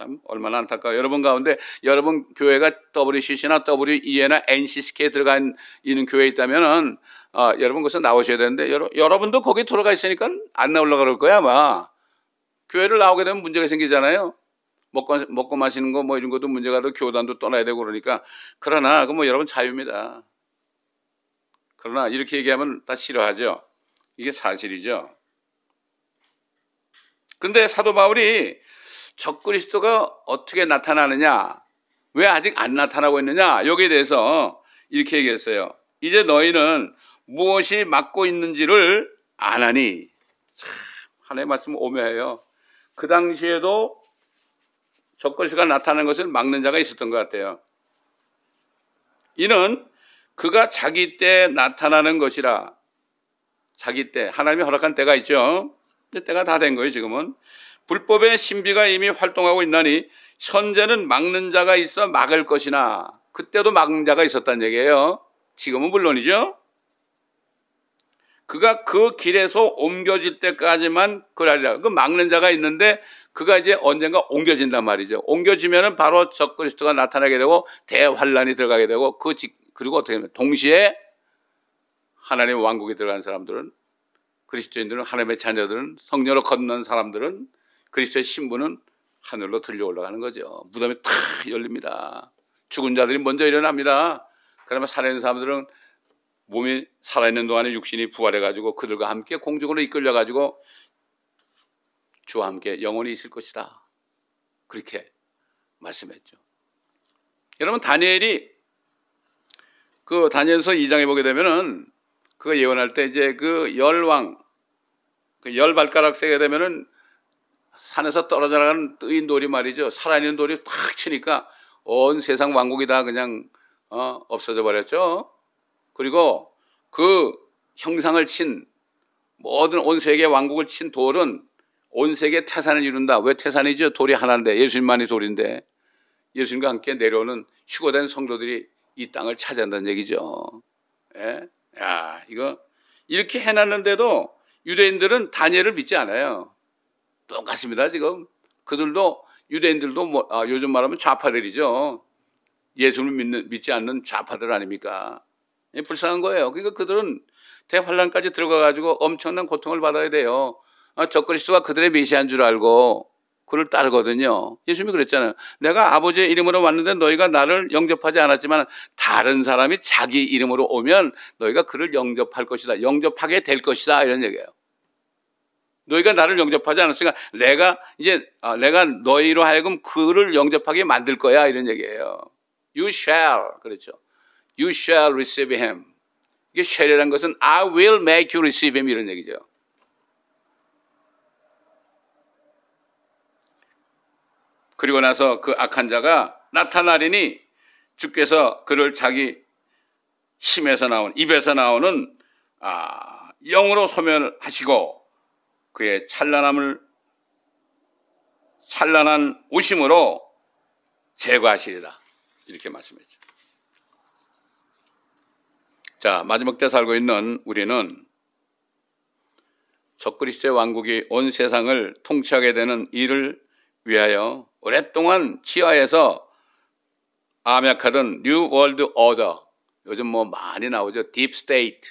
참 얼마나 안타까워. 여러분 가운데 여러분 교회가 WCC나 WE나 NCC에 들어가 있는 교회 있다면은 어, 여러분 거기서 나오셔야 되는데 여러, 여러분도 거기 들어가 있으니까 안나올라 그럴 거야 아마. 교회를 나오게 되면 문제가 생기잖아요. 먹고, 먹고 마시는 거 뭐 이런 것도 문제가 또 교단도 떠나야 되고 그러니까. 그러나, 그뭐 여러분 자유입니다. 그러나 이렇게 얘기하면 다 싫어하죠. 이게 사실이죠. 근데 사도 바울이 적그리스도가 어떻게 나타나느냐? 왜 아직 안 나타나고 있느냐? 여기에 대해서 이렇게 얘기했어요. 이제 너희는 무엇이 막고 있는지를 안하니 참, 하나의 말씀 오묘해요. 그 당시에도 적그리스도가 나타나는 것을 막는 자가 있었던 것 같아요. 이는 그가 자기 때 나타나는 것이라 자기 때 하나님이 허락한 때가 있죠. 때가 다 된 거예요 지금은 불법의 신비가 이미 활동하고 있나니 현재는 막는 자가 있어 막을 것이나 그때도 막는 자가 있었단 얘기예요. 지금은 물론이죠. 그가 그 길에서 옮겨질 때까지만 그걸 하리라. 그 막는 자가 있는데 그가 이제 언젠가 옮겨진단 말이죠. 옮겨지면은 바로 적그리스도가 나타나게 되고 대환란이 들어가게 되고 그 직, 그리고 어떻게 되면 동시에 하나님의 왕국에 들어간 사람들은 그리스도인들은 하나님의 자녀들은 성녀로 건넌 사람들은 그리스도의 신부는 하늘로 들려 올라가는 거죠. 무덤이 탁 열립니다. 죽은 자들이 먼저 일어납니다. 그러면 살아있는 사람들은 몸이 살아있는 동안에 육신이 부활해가지고 그들과 함께 공중으로 이끌려가지고 주와 함께 영원히 있을 것이다. 그렇게 말씀했죠. 여러분, 다니엘이 그 다니엘서 2장에 보게 되면은 그거 예언할 때 이제 그 열왕, 그 열 발가락 세게 되면은 산에서 떨어져 나가는 뜨인 돌이 말이죠. 살아있는 돌이 탁 치니까 온 세상 왕국이 다 그냥 어, 없어져 버렸죠. 그리고 그 형상을 친 모든 온 세계 왕국을 친 돌은 온 세계 태산을 이룬다. 왜 태산이죠? 돌이 하나인데 예수님만이 돌인데 예수님과 함께 내려오는 휴거된 성도들이 이 땅을 차지한다는 얘기죠. 예? 야, 이거 이렇게 해놨는데도 유대인들은 다니엘을 믿지 않아요. 똑같습니다, 지금. 그들도 유대인들도 뭐, 아, 요즘 말하면 좌파들이죠. 예수를 믿는, 믿지 않는 좌파들 아닙니까? 예, 불쌍한 거예요. 그러니까 그들은 대환란까지 들어가가지고 엄청난 고통을 받아야 돼요. 아, 적그리스도가 그들의 메시아인 줄 알고 그를 따르거든요. 예수님이 그랬잖아요. 내가 아버지의 이름으로 왔는데 너희가 나를 영접하지 않았지만 다른 사람이 자기 이름으로 오면 너희가 그를 영접할 것이다. 영접하게 될 것이다. 이런 얘기예요. 너희가 나를 영접하지 않았으니까 내가 이제 아, 내가 너희로 하여금 그를 영접하게 만들 거야 이런 얘기예요. You shall 그렇죠. You shall receive him. 이게 shall이라는 것은 I will make you receive him 이런 얘기죠. 그리고 나서 그 악한 자가 나타나리니 주께서 그를 자기 심에서 나온 입에서 나오는 아, 영으로 소멸하시고 그의 찬란함을 찬란한 오심으로 제거하시리라 이렇게 말씀했죠. 자 마지막 때 살고 있는 우리는 적그리스의 왕국이 온 세상을 통치하게 되는 일을 위하여 오랫동안 치하에서 암약하던 뉴 월드 오더 요즘 뭐 많이 나오죠 딥 스테이트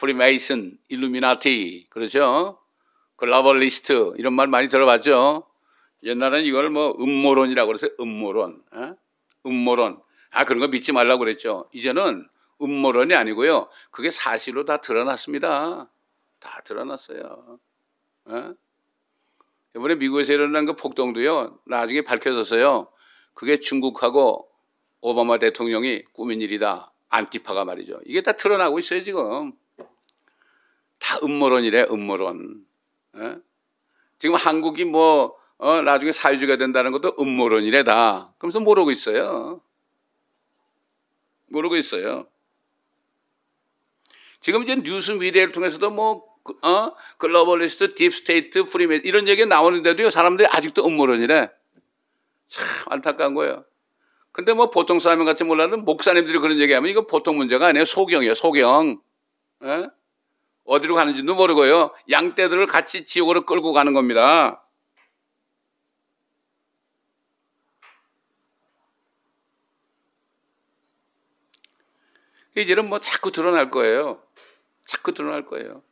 프리메이슨 일루미나티 그렇죠 글로벌리스트 이런 말 많이 들어봤죠? 옛날에는 이걸 뭐 음모론이라고 그래서 음모론, 에? 어? 음모론. 아 그런 거 믿지 말라고 그랬죠. 이제는 음모론이 아니고요. 그게 사실로 다 드러났습니다. 다 드러났어요. 에? 어? 이번에 미국에서 일어난 그 폭동도요. 나중에 밝혀졌어요. 그게 중국하고 오바마 대통령이 꾸민 일이다. 안티파가 말이죠. 이게 다 드러나고 있어요 지금. 다 음모론이래 음모론. 예? 지금 한국이 뭐 어, 나중에 사회주의가 된다는 것도 음모론이래 다. 그러면서 모르고 있어요. 모르고 있어요. 지금 이제 뉴스 미디어를 통해서도 뭐 그, 어? 글로벌리스트, 딥스테이트, 프리메 이런 얘기가 나오는데도요. 사람들이 아직도 음모론이래. 참 안타까운 거예요. 근데 뭐 보통 사람 같이 몰라도 목사님들이 그런 얘기하면 이거 보통 문제가 아니에요. 소경이에요. 소경. 에? 예? 어디로 가는지도 모르고요. 양떼들을 같이 지옥으로 끌고 가는 겁니다. 이제는 뭐 자꾸 드러날 거예요. 자꾸 드러날 거예요.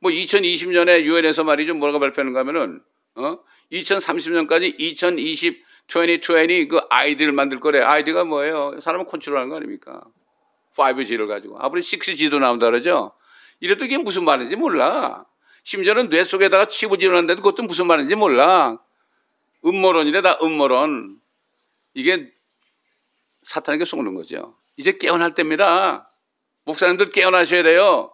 뭐 2020년에 유엔에서 말이죠. 뭐라고 발표하는가 하면은 어? 2030년까지 2020 2020그 아이디를 만들 거래. 아이디가 뭐예요? 사람은 컨트롤하는 거 아닙니까? 5G를 가지고. 앞으로 6G도 나온다 그러죠? 이래도 이게 무슨 말인지 몰라. 심지어는 뇌 속에다가 치부지는데도 그것도 무슨 말인지 몰라. 음모론이래 다 음모론. 이게 사탄에게 속는 거죠. 이제 깨어날 때입니다. 목사님들 깨어나셔야 돼요.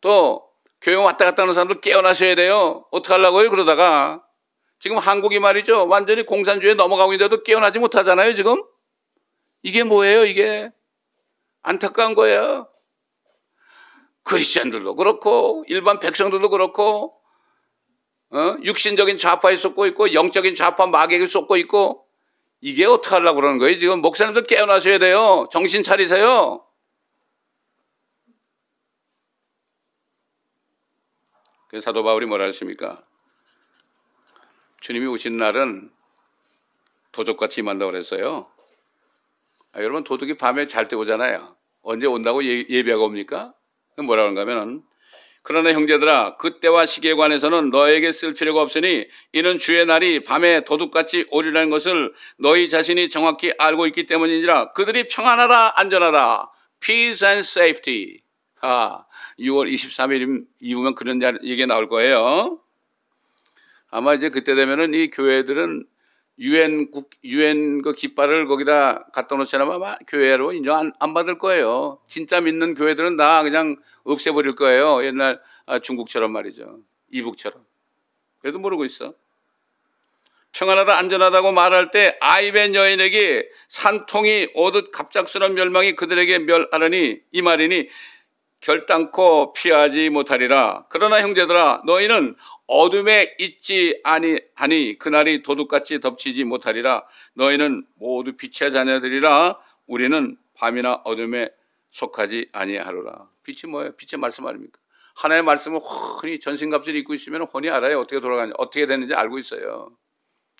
또 교회 왔다 갔다 하는 사람들 깨어나셔야 돼요. 어떡 하려고요? 그러다가 지금 한국이 말이죠. 완전히 공산주의에 넘어가고 있는데도 깨어나지 못하잖아요, 지금. 이게 뭐예요, 이게? 안타까운 거예요. 그리스도인들도 그렇고 일반 백성들도 그렇고 어? 육신적인 좌파에 속고 있고 영적인 좌파 마귀에게 속고 있고 이게 어떻게 하려고 그러는 거예요? 지금 목사님들 깨어나셔야 돼요. 정신 차리세요. 그 사도 바울이 뭐라 했습니까? 주님이 오신 날은 도적같이 임한다고 그랬어요. 아, 여러분 도둑이 밤에 잘 때 오잖아요. 언제 온다고 예, 예하고 옵니까? 그 뭐라 그런가 하면은 그러나 형제들아 그때와 시기에 관해서는 너에게 쓸 필요가 없으니 이는 주의 날이 밤에 도둑같이 오리라는 것을 너희 자신이 정확히 알고 있기 때문이니라 그들이 평안하다 안전하다 peace and safety 아 6월 23일 이후면 그런 얘기가 나올 거예요 아마 이제 그때 되면은 이 교회들은 유엔 국 유엔 그 깃발을 거기다 갖다 놓잖아요. 교회로 인정 안, 안, 받을 거예요. 진짜 믿는 교회들은 다 그냥 없애버릴 거예요. 옛날 아, 중국처럼 말이죠. 이북처럼. 그래도 모르고 있어. 평안하다 안전하다고 말할 때 아이벤 여인에게 산통이 오듯 갑작스런 멸망이 그들에게 멸하려니 이 말이니 결단코 피하지 못하리라. 그러나 형제들아 너희는 어둠에 있지 아니하니 그날이 도둑같이 덮치지 못하리라 너희는 모두 빛의 자녀들이라 우리는 밤이나 어둠에 속하지 아니하로라 빛이 뭐예요? 빛의 말씀 아닙니까? 하나의 말씀을 흔히 전신갑질 입고 있으면 훤히 알아요 어떻게 돌아가는지 어떻게 되는지 알고 있어요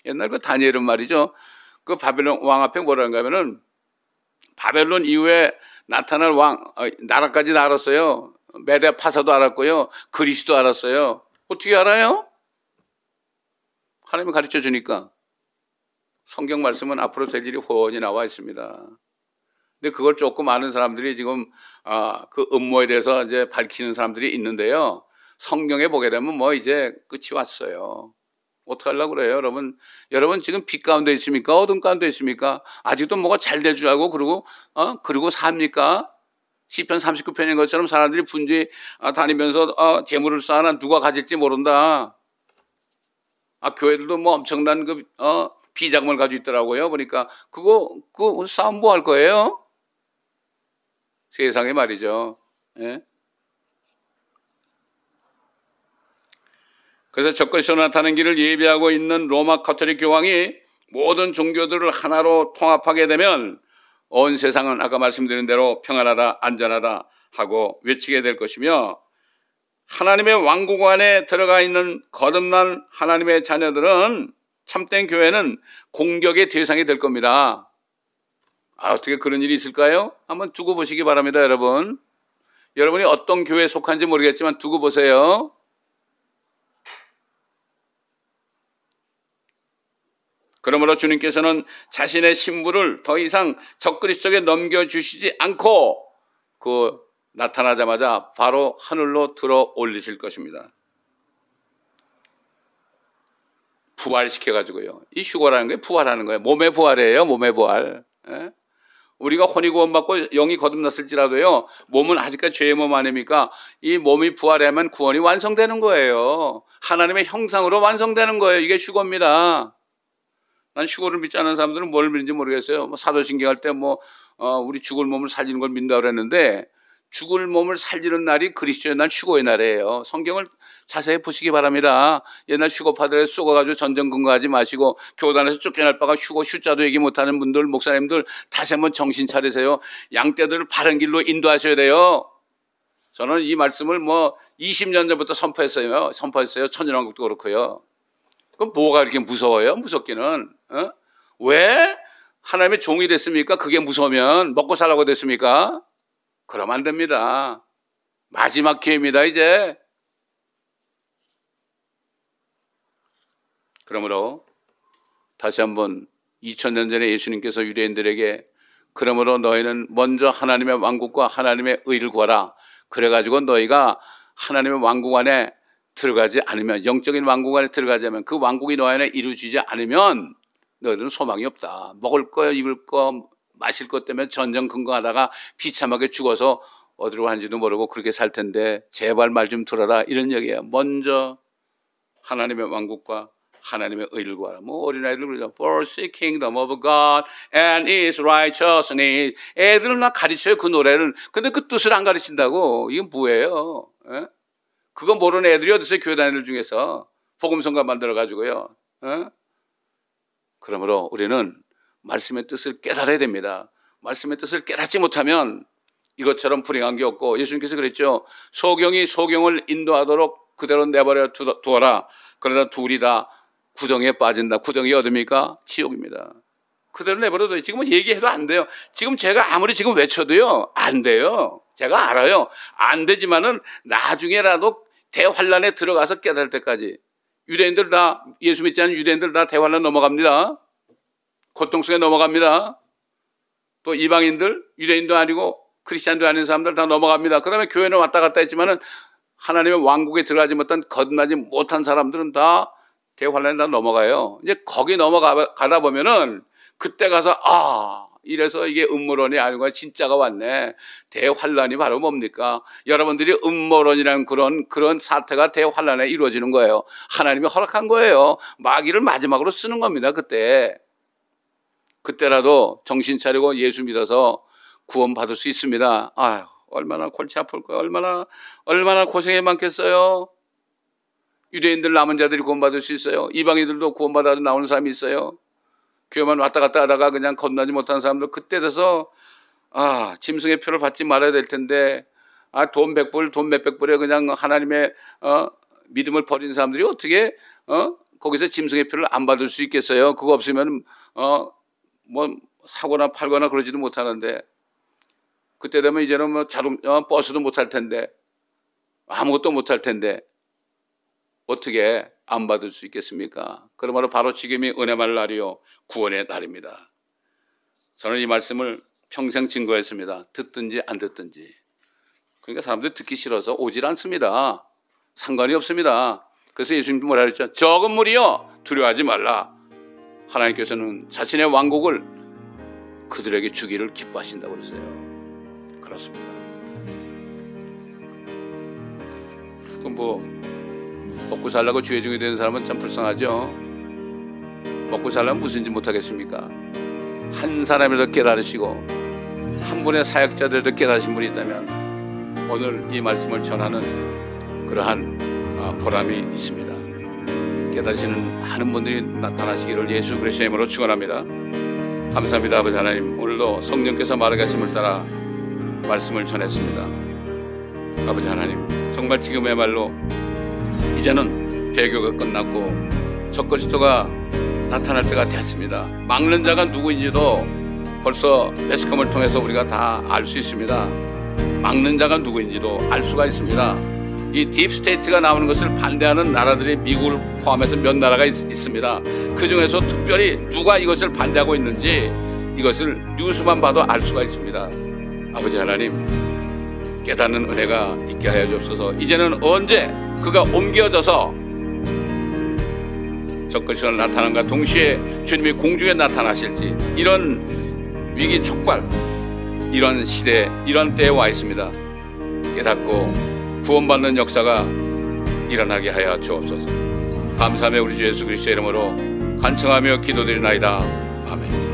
옛날 그 다니엘은 말이죠 그 바벨론 왕 앞에 뭐라는가 하면은 바벨론 이후에 나타날 왕 어, 나라까지 알았어요 메대 파사도 알았고요 그리스도 알았어요 어떻게 알아요? 하나님이 가르쳐 주니까. 성경 말씀은 앞으로 될 일이 훤히 나와 있습니다. 근데 그걸 조금 아는 사람들이 지금 아, 그 음모에 대해서 이제 밝히는 사람들이 있는데요. 성경에 보게 되면 뭐 이제 끝이 왔어요. 어떡하려고 그래요, 여러분? 여러분 지금 빛 가운데 있습니까? 어둠 가운데 있습니까? 아직도 뭐가 잘 될 줄 알고 그러고 어? 그리고 삽니까? 시편 39편인 것처럼 사람들이 분주히 아, 다니면서 아, 재물을 쌓아나 누가 가질지 모른다. 아, 교회들도 뭐 엄청난 그, 어, 비작물 가지고 있더라고요. 보니까 그거, 그 싸움 뭐 할 거예요? 세상에 말이죠. 예? 그래서 적그리스로나타나 길을 예비하고 있는 로마 카톨릭 교황이 모든 종교들을 하나로 통합하게 되면 온 세상은 아까 말씀드린 대로 평안하다, 안전하다 하고 외치게 될 것이며 하나님의 왕국 안에 들어가 있는 거듭난 하나님의 자녀들은 참된 교회는 공격의 대상이 될 겁니다. 아, 어떻게 그런 일이 있을까요? 한번 두고 보시기 바랍니다, 여러분. 여러분이 어떤 교회에 속한지 모르겠지만 두고 보세요. 그러므로 주님께서는 자신의 신부를 더 이상 적그리스도에 넘겨주시지 않고 그 나타나자마자 바로 하늘로 들어 올리실 것입니다. 부활시켜가지고요. 이 휴거라는 게 부활하는 거예요. 몸의 부활이에요. 몸의 부활. 예? 우리가 혼이 구원받고 영이 거듭났을지라도요. 몸은 아직까지 죄의 몸 아닙니까? 이 몸이 부활하면 구원이 완성되는 거예요. 하나님의 형상으로 완성되는 거예요. 이게 휴거입니다. 난 휴거를 믿지 않는 사람들은 뭘 믿는지 모르겠어요. 뭐 사도신경 할때 뭐, 어, 우리 죽을 몸을 살리는 걸 믿는다 그랬는데 죽을 몸을 살리는 날이 그리스도의 날 휴거의 날이에요. 성경을 자세히 보시기 바랍니다. 옛날 휴거파들에 쏘가가지고 전쟁 근거하지 마시고 교단에서 쫓겨날 바가 휴거 휴자도 얘기 못하는 분들 목사님들 다시 한번 정신 차리세요. 양떼들을 바른 길로 인도하셔야 돼요. 저는 이 말씀을 뭐 20년 전부터 선포했어요. 선포했어요. 천연왕국도 그렇고요. 그럼 뭐가 이렇게 무서워요? 무섭기는. 어? 왜 하나님의 종이 됐습니까? 그게 무서우면 먹고 살라고 됐습니까? 그럼 안 됩니다. 마지막 기회입니다, 이제. 그러므로 다시 한번 2000년 전에 예수님께서 유대인들에게 그러므로 너희는 먼저 하나님의 왕국과 하나님의 의를 구하라. 그래가지고 너희가 하나님의 왕국 안에 들어가지 않으면 영적인 왕국 안에 들어가자면 그 왕국이 너 안에 이루어지지 않으면 너희들은 소망이 없다. 먹을 거, 입을 거, 마실 것 때문에 전쟁 근거하다가 비참하게 죽어서 어디로 가는지도 모르고 그렇게 살 텐데 제발 말 좀 들어라 이런 얘기예요. 먼저 하나님의 왕국과 하나님의 의를 구하라. 뭐 어린아이들 그러죠. For seek kingdom of God and his righteousness. 애들은 나 가르쳐요. 그 노래를. 근데 그 뜻을 안 가르친다고. 이게 뭐예요? 에? 예? 그거 모르는 애들이 어디 있어요? 교회 다니는 중에서. 복음성가 만들어가지고요. 어? 그러므로 우리는 말씀의 뜻을 깨달아야 됩니다. 말씀의 뜻을 깨닫지 못하면 이것처럼 불행한 게 없고 예수님께서 그랬죠. 소경이 소경을 인도하도록 그대로 내버려 두어라. 그러다 둘이 다구덩에 빠진다. 구덩이 어딥니까? 지옥입니다. 그대로 내버려둬요. 지금은 얘기해도 안 돼요. 지금 제가 아무리 지금 외쳐도요. 안 돼요. 제가 알아요. 안 되지만은 나중에라도 대환란에 들어가서 깨달을 때까지 유대인들 다 예수 믿지 않은 유대인들 다 대환란 넘어갑니다. 고통 속에 넘어갑니다. 또 이방인들 유대인도 아니고 크리스천도 아닌 사람들 다 넘어갑니다. 그다음에 교회는 왔다 갔다 했지만은 하나님의 왕국에 들어가지 못한 거듭나지 못한 사람들은 다 대환란에 다 넘어가요. 이제 거기 넘어가다 보면은 그때 가서 아 이래서 이게 음모론이 아니고 진짜가 왔네. 대환란이 바로 뭡니까? 여러분들이 음모론이라는 그런 그런 사태가 대환란에 이루어지는 거예요. 하나님이 허락한 거예요. 마귀를 마지막으로 쓰는 겁니다. 그때. 그때라도 정신 차리고 예수 믿어서 구원받을 수 있습니다. 아유, 얼마나 골치 아플 거야. 얼마나 얼마나 고생이 많겠어요. 유대인들 남은 자들이 구원받을 수 있어요. 이방인들도 구원받아서 나오는 사람이 있어요. 교회만 왔다 갔다 하다가 그냥 건너지 못한 사람들 그때 돼서 아, 짐승의 표를 받지 말아야 될 텐데 아, 돈백0불돈 몇백 불에 그냥 하나님의 어, 믿음을 버린 사람들이 어떻게 어? 거기서 짐승의 표를 안 받을 수 있겠어요? 그거 없으면 어, 뭐 사거나 팔거나 그러지도 못하는데 그때 되면 이제는 뭐 자동 어, 버스도 못할 텐데 아무것도 못할 텐데 어떻게 안 받을 수 있겠습니까? 그러므로 바로 지금이 은혜 말 날이요 구원의 날입니다. 저는 이 말씀을 평생 증거했습니다. 듣든지 안 듣든지. 그러니까 사람들이 듣기 싫어서 오질 않습니다. 상관이 없습니다. 그래서 예수님도 뭐라 그랬죠? 적은 무리여 두려워하지 말라. 하나님께서는 자신의 왕국을 그들에게 주기를 기뻐하신다고 그러세요. 그렇습니다. 그럼 뭐 먹고 살라고 죄 중에 되는 사람은 참 불쌍하죠. 먹고 살려면 무슨 짓 못하겠습니까? 한 사람이라도 깨달으시고 한 분의 사역자들도 깨달으신 분이 있다면 오늘 이 말씀을 전하는 그러한 아, 보람이 있습니다. 깨달으시는 많은 분들이 나타나시기를 예수 그리스도의 이름으로 축원합니다. 감사합니다 아버지 하나님 오늘도 성령께서 말하겠음을 따라 말씀을 전했습니다. 아버지 하나님 정말 지금의말로 이제는 배교가 끝났고 첫그리스도가 나타날 때가 됐습니다. 막는 자가 누구인지도 벌써 매스컴을 통해서 우리가 다 알 수 있습니다. 막는 자가 누구인지도 알 수가 있습니다. 이 딥스테이트가 나오는 것을 반대하는 나라들이 미국을 포함해서 몇 나라가 있, 있습니다. 그 중에서 특별히 누가 이것을 반대하고 있는지 이것을 뉴스만 봐도 알 수가 있습니다. 아버지 하나님 깨닫는 은혜가 있게 하여 주옵소서 이제는 언제 그가 옮겨져서 적그리스도 나타남과 동시에 주님이 공중에 나타나실지 이런 위기 촉발 이런 시대 이런 때에 와 있습니다. 깨닫고 구원받는 역사가 일어나게 하여 주옵소서. 감사하며 우리 주 예수 그리스도의 이름으로 간청하며 기도드리나이다. 아멘.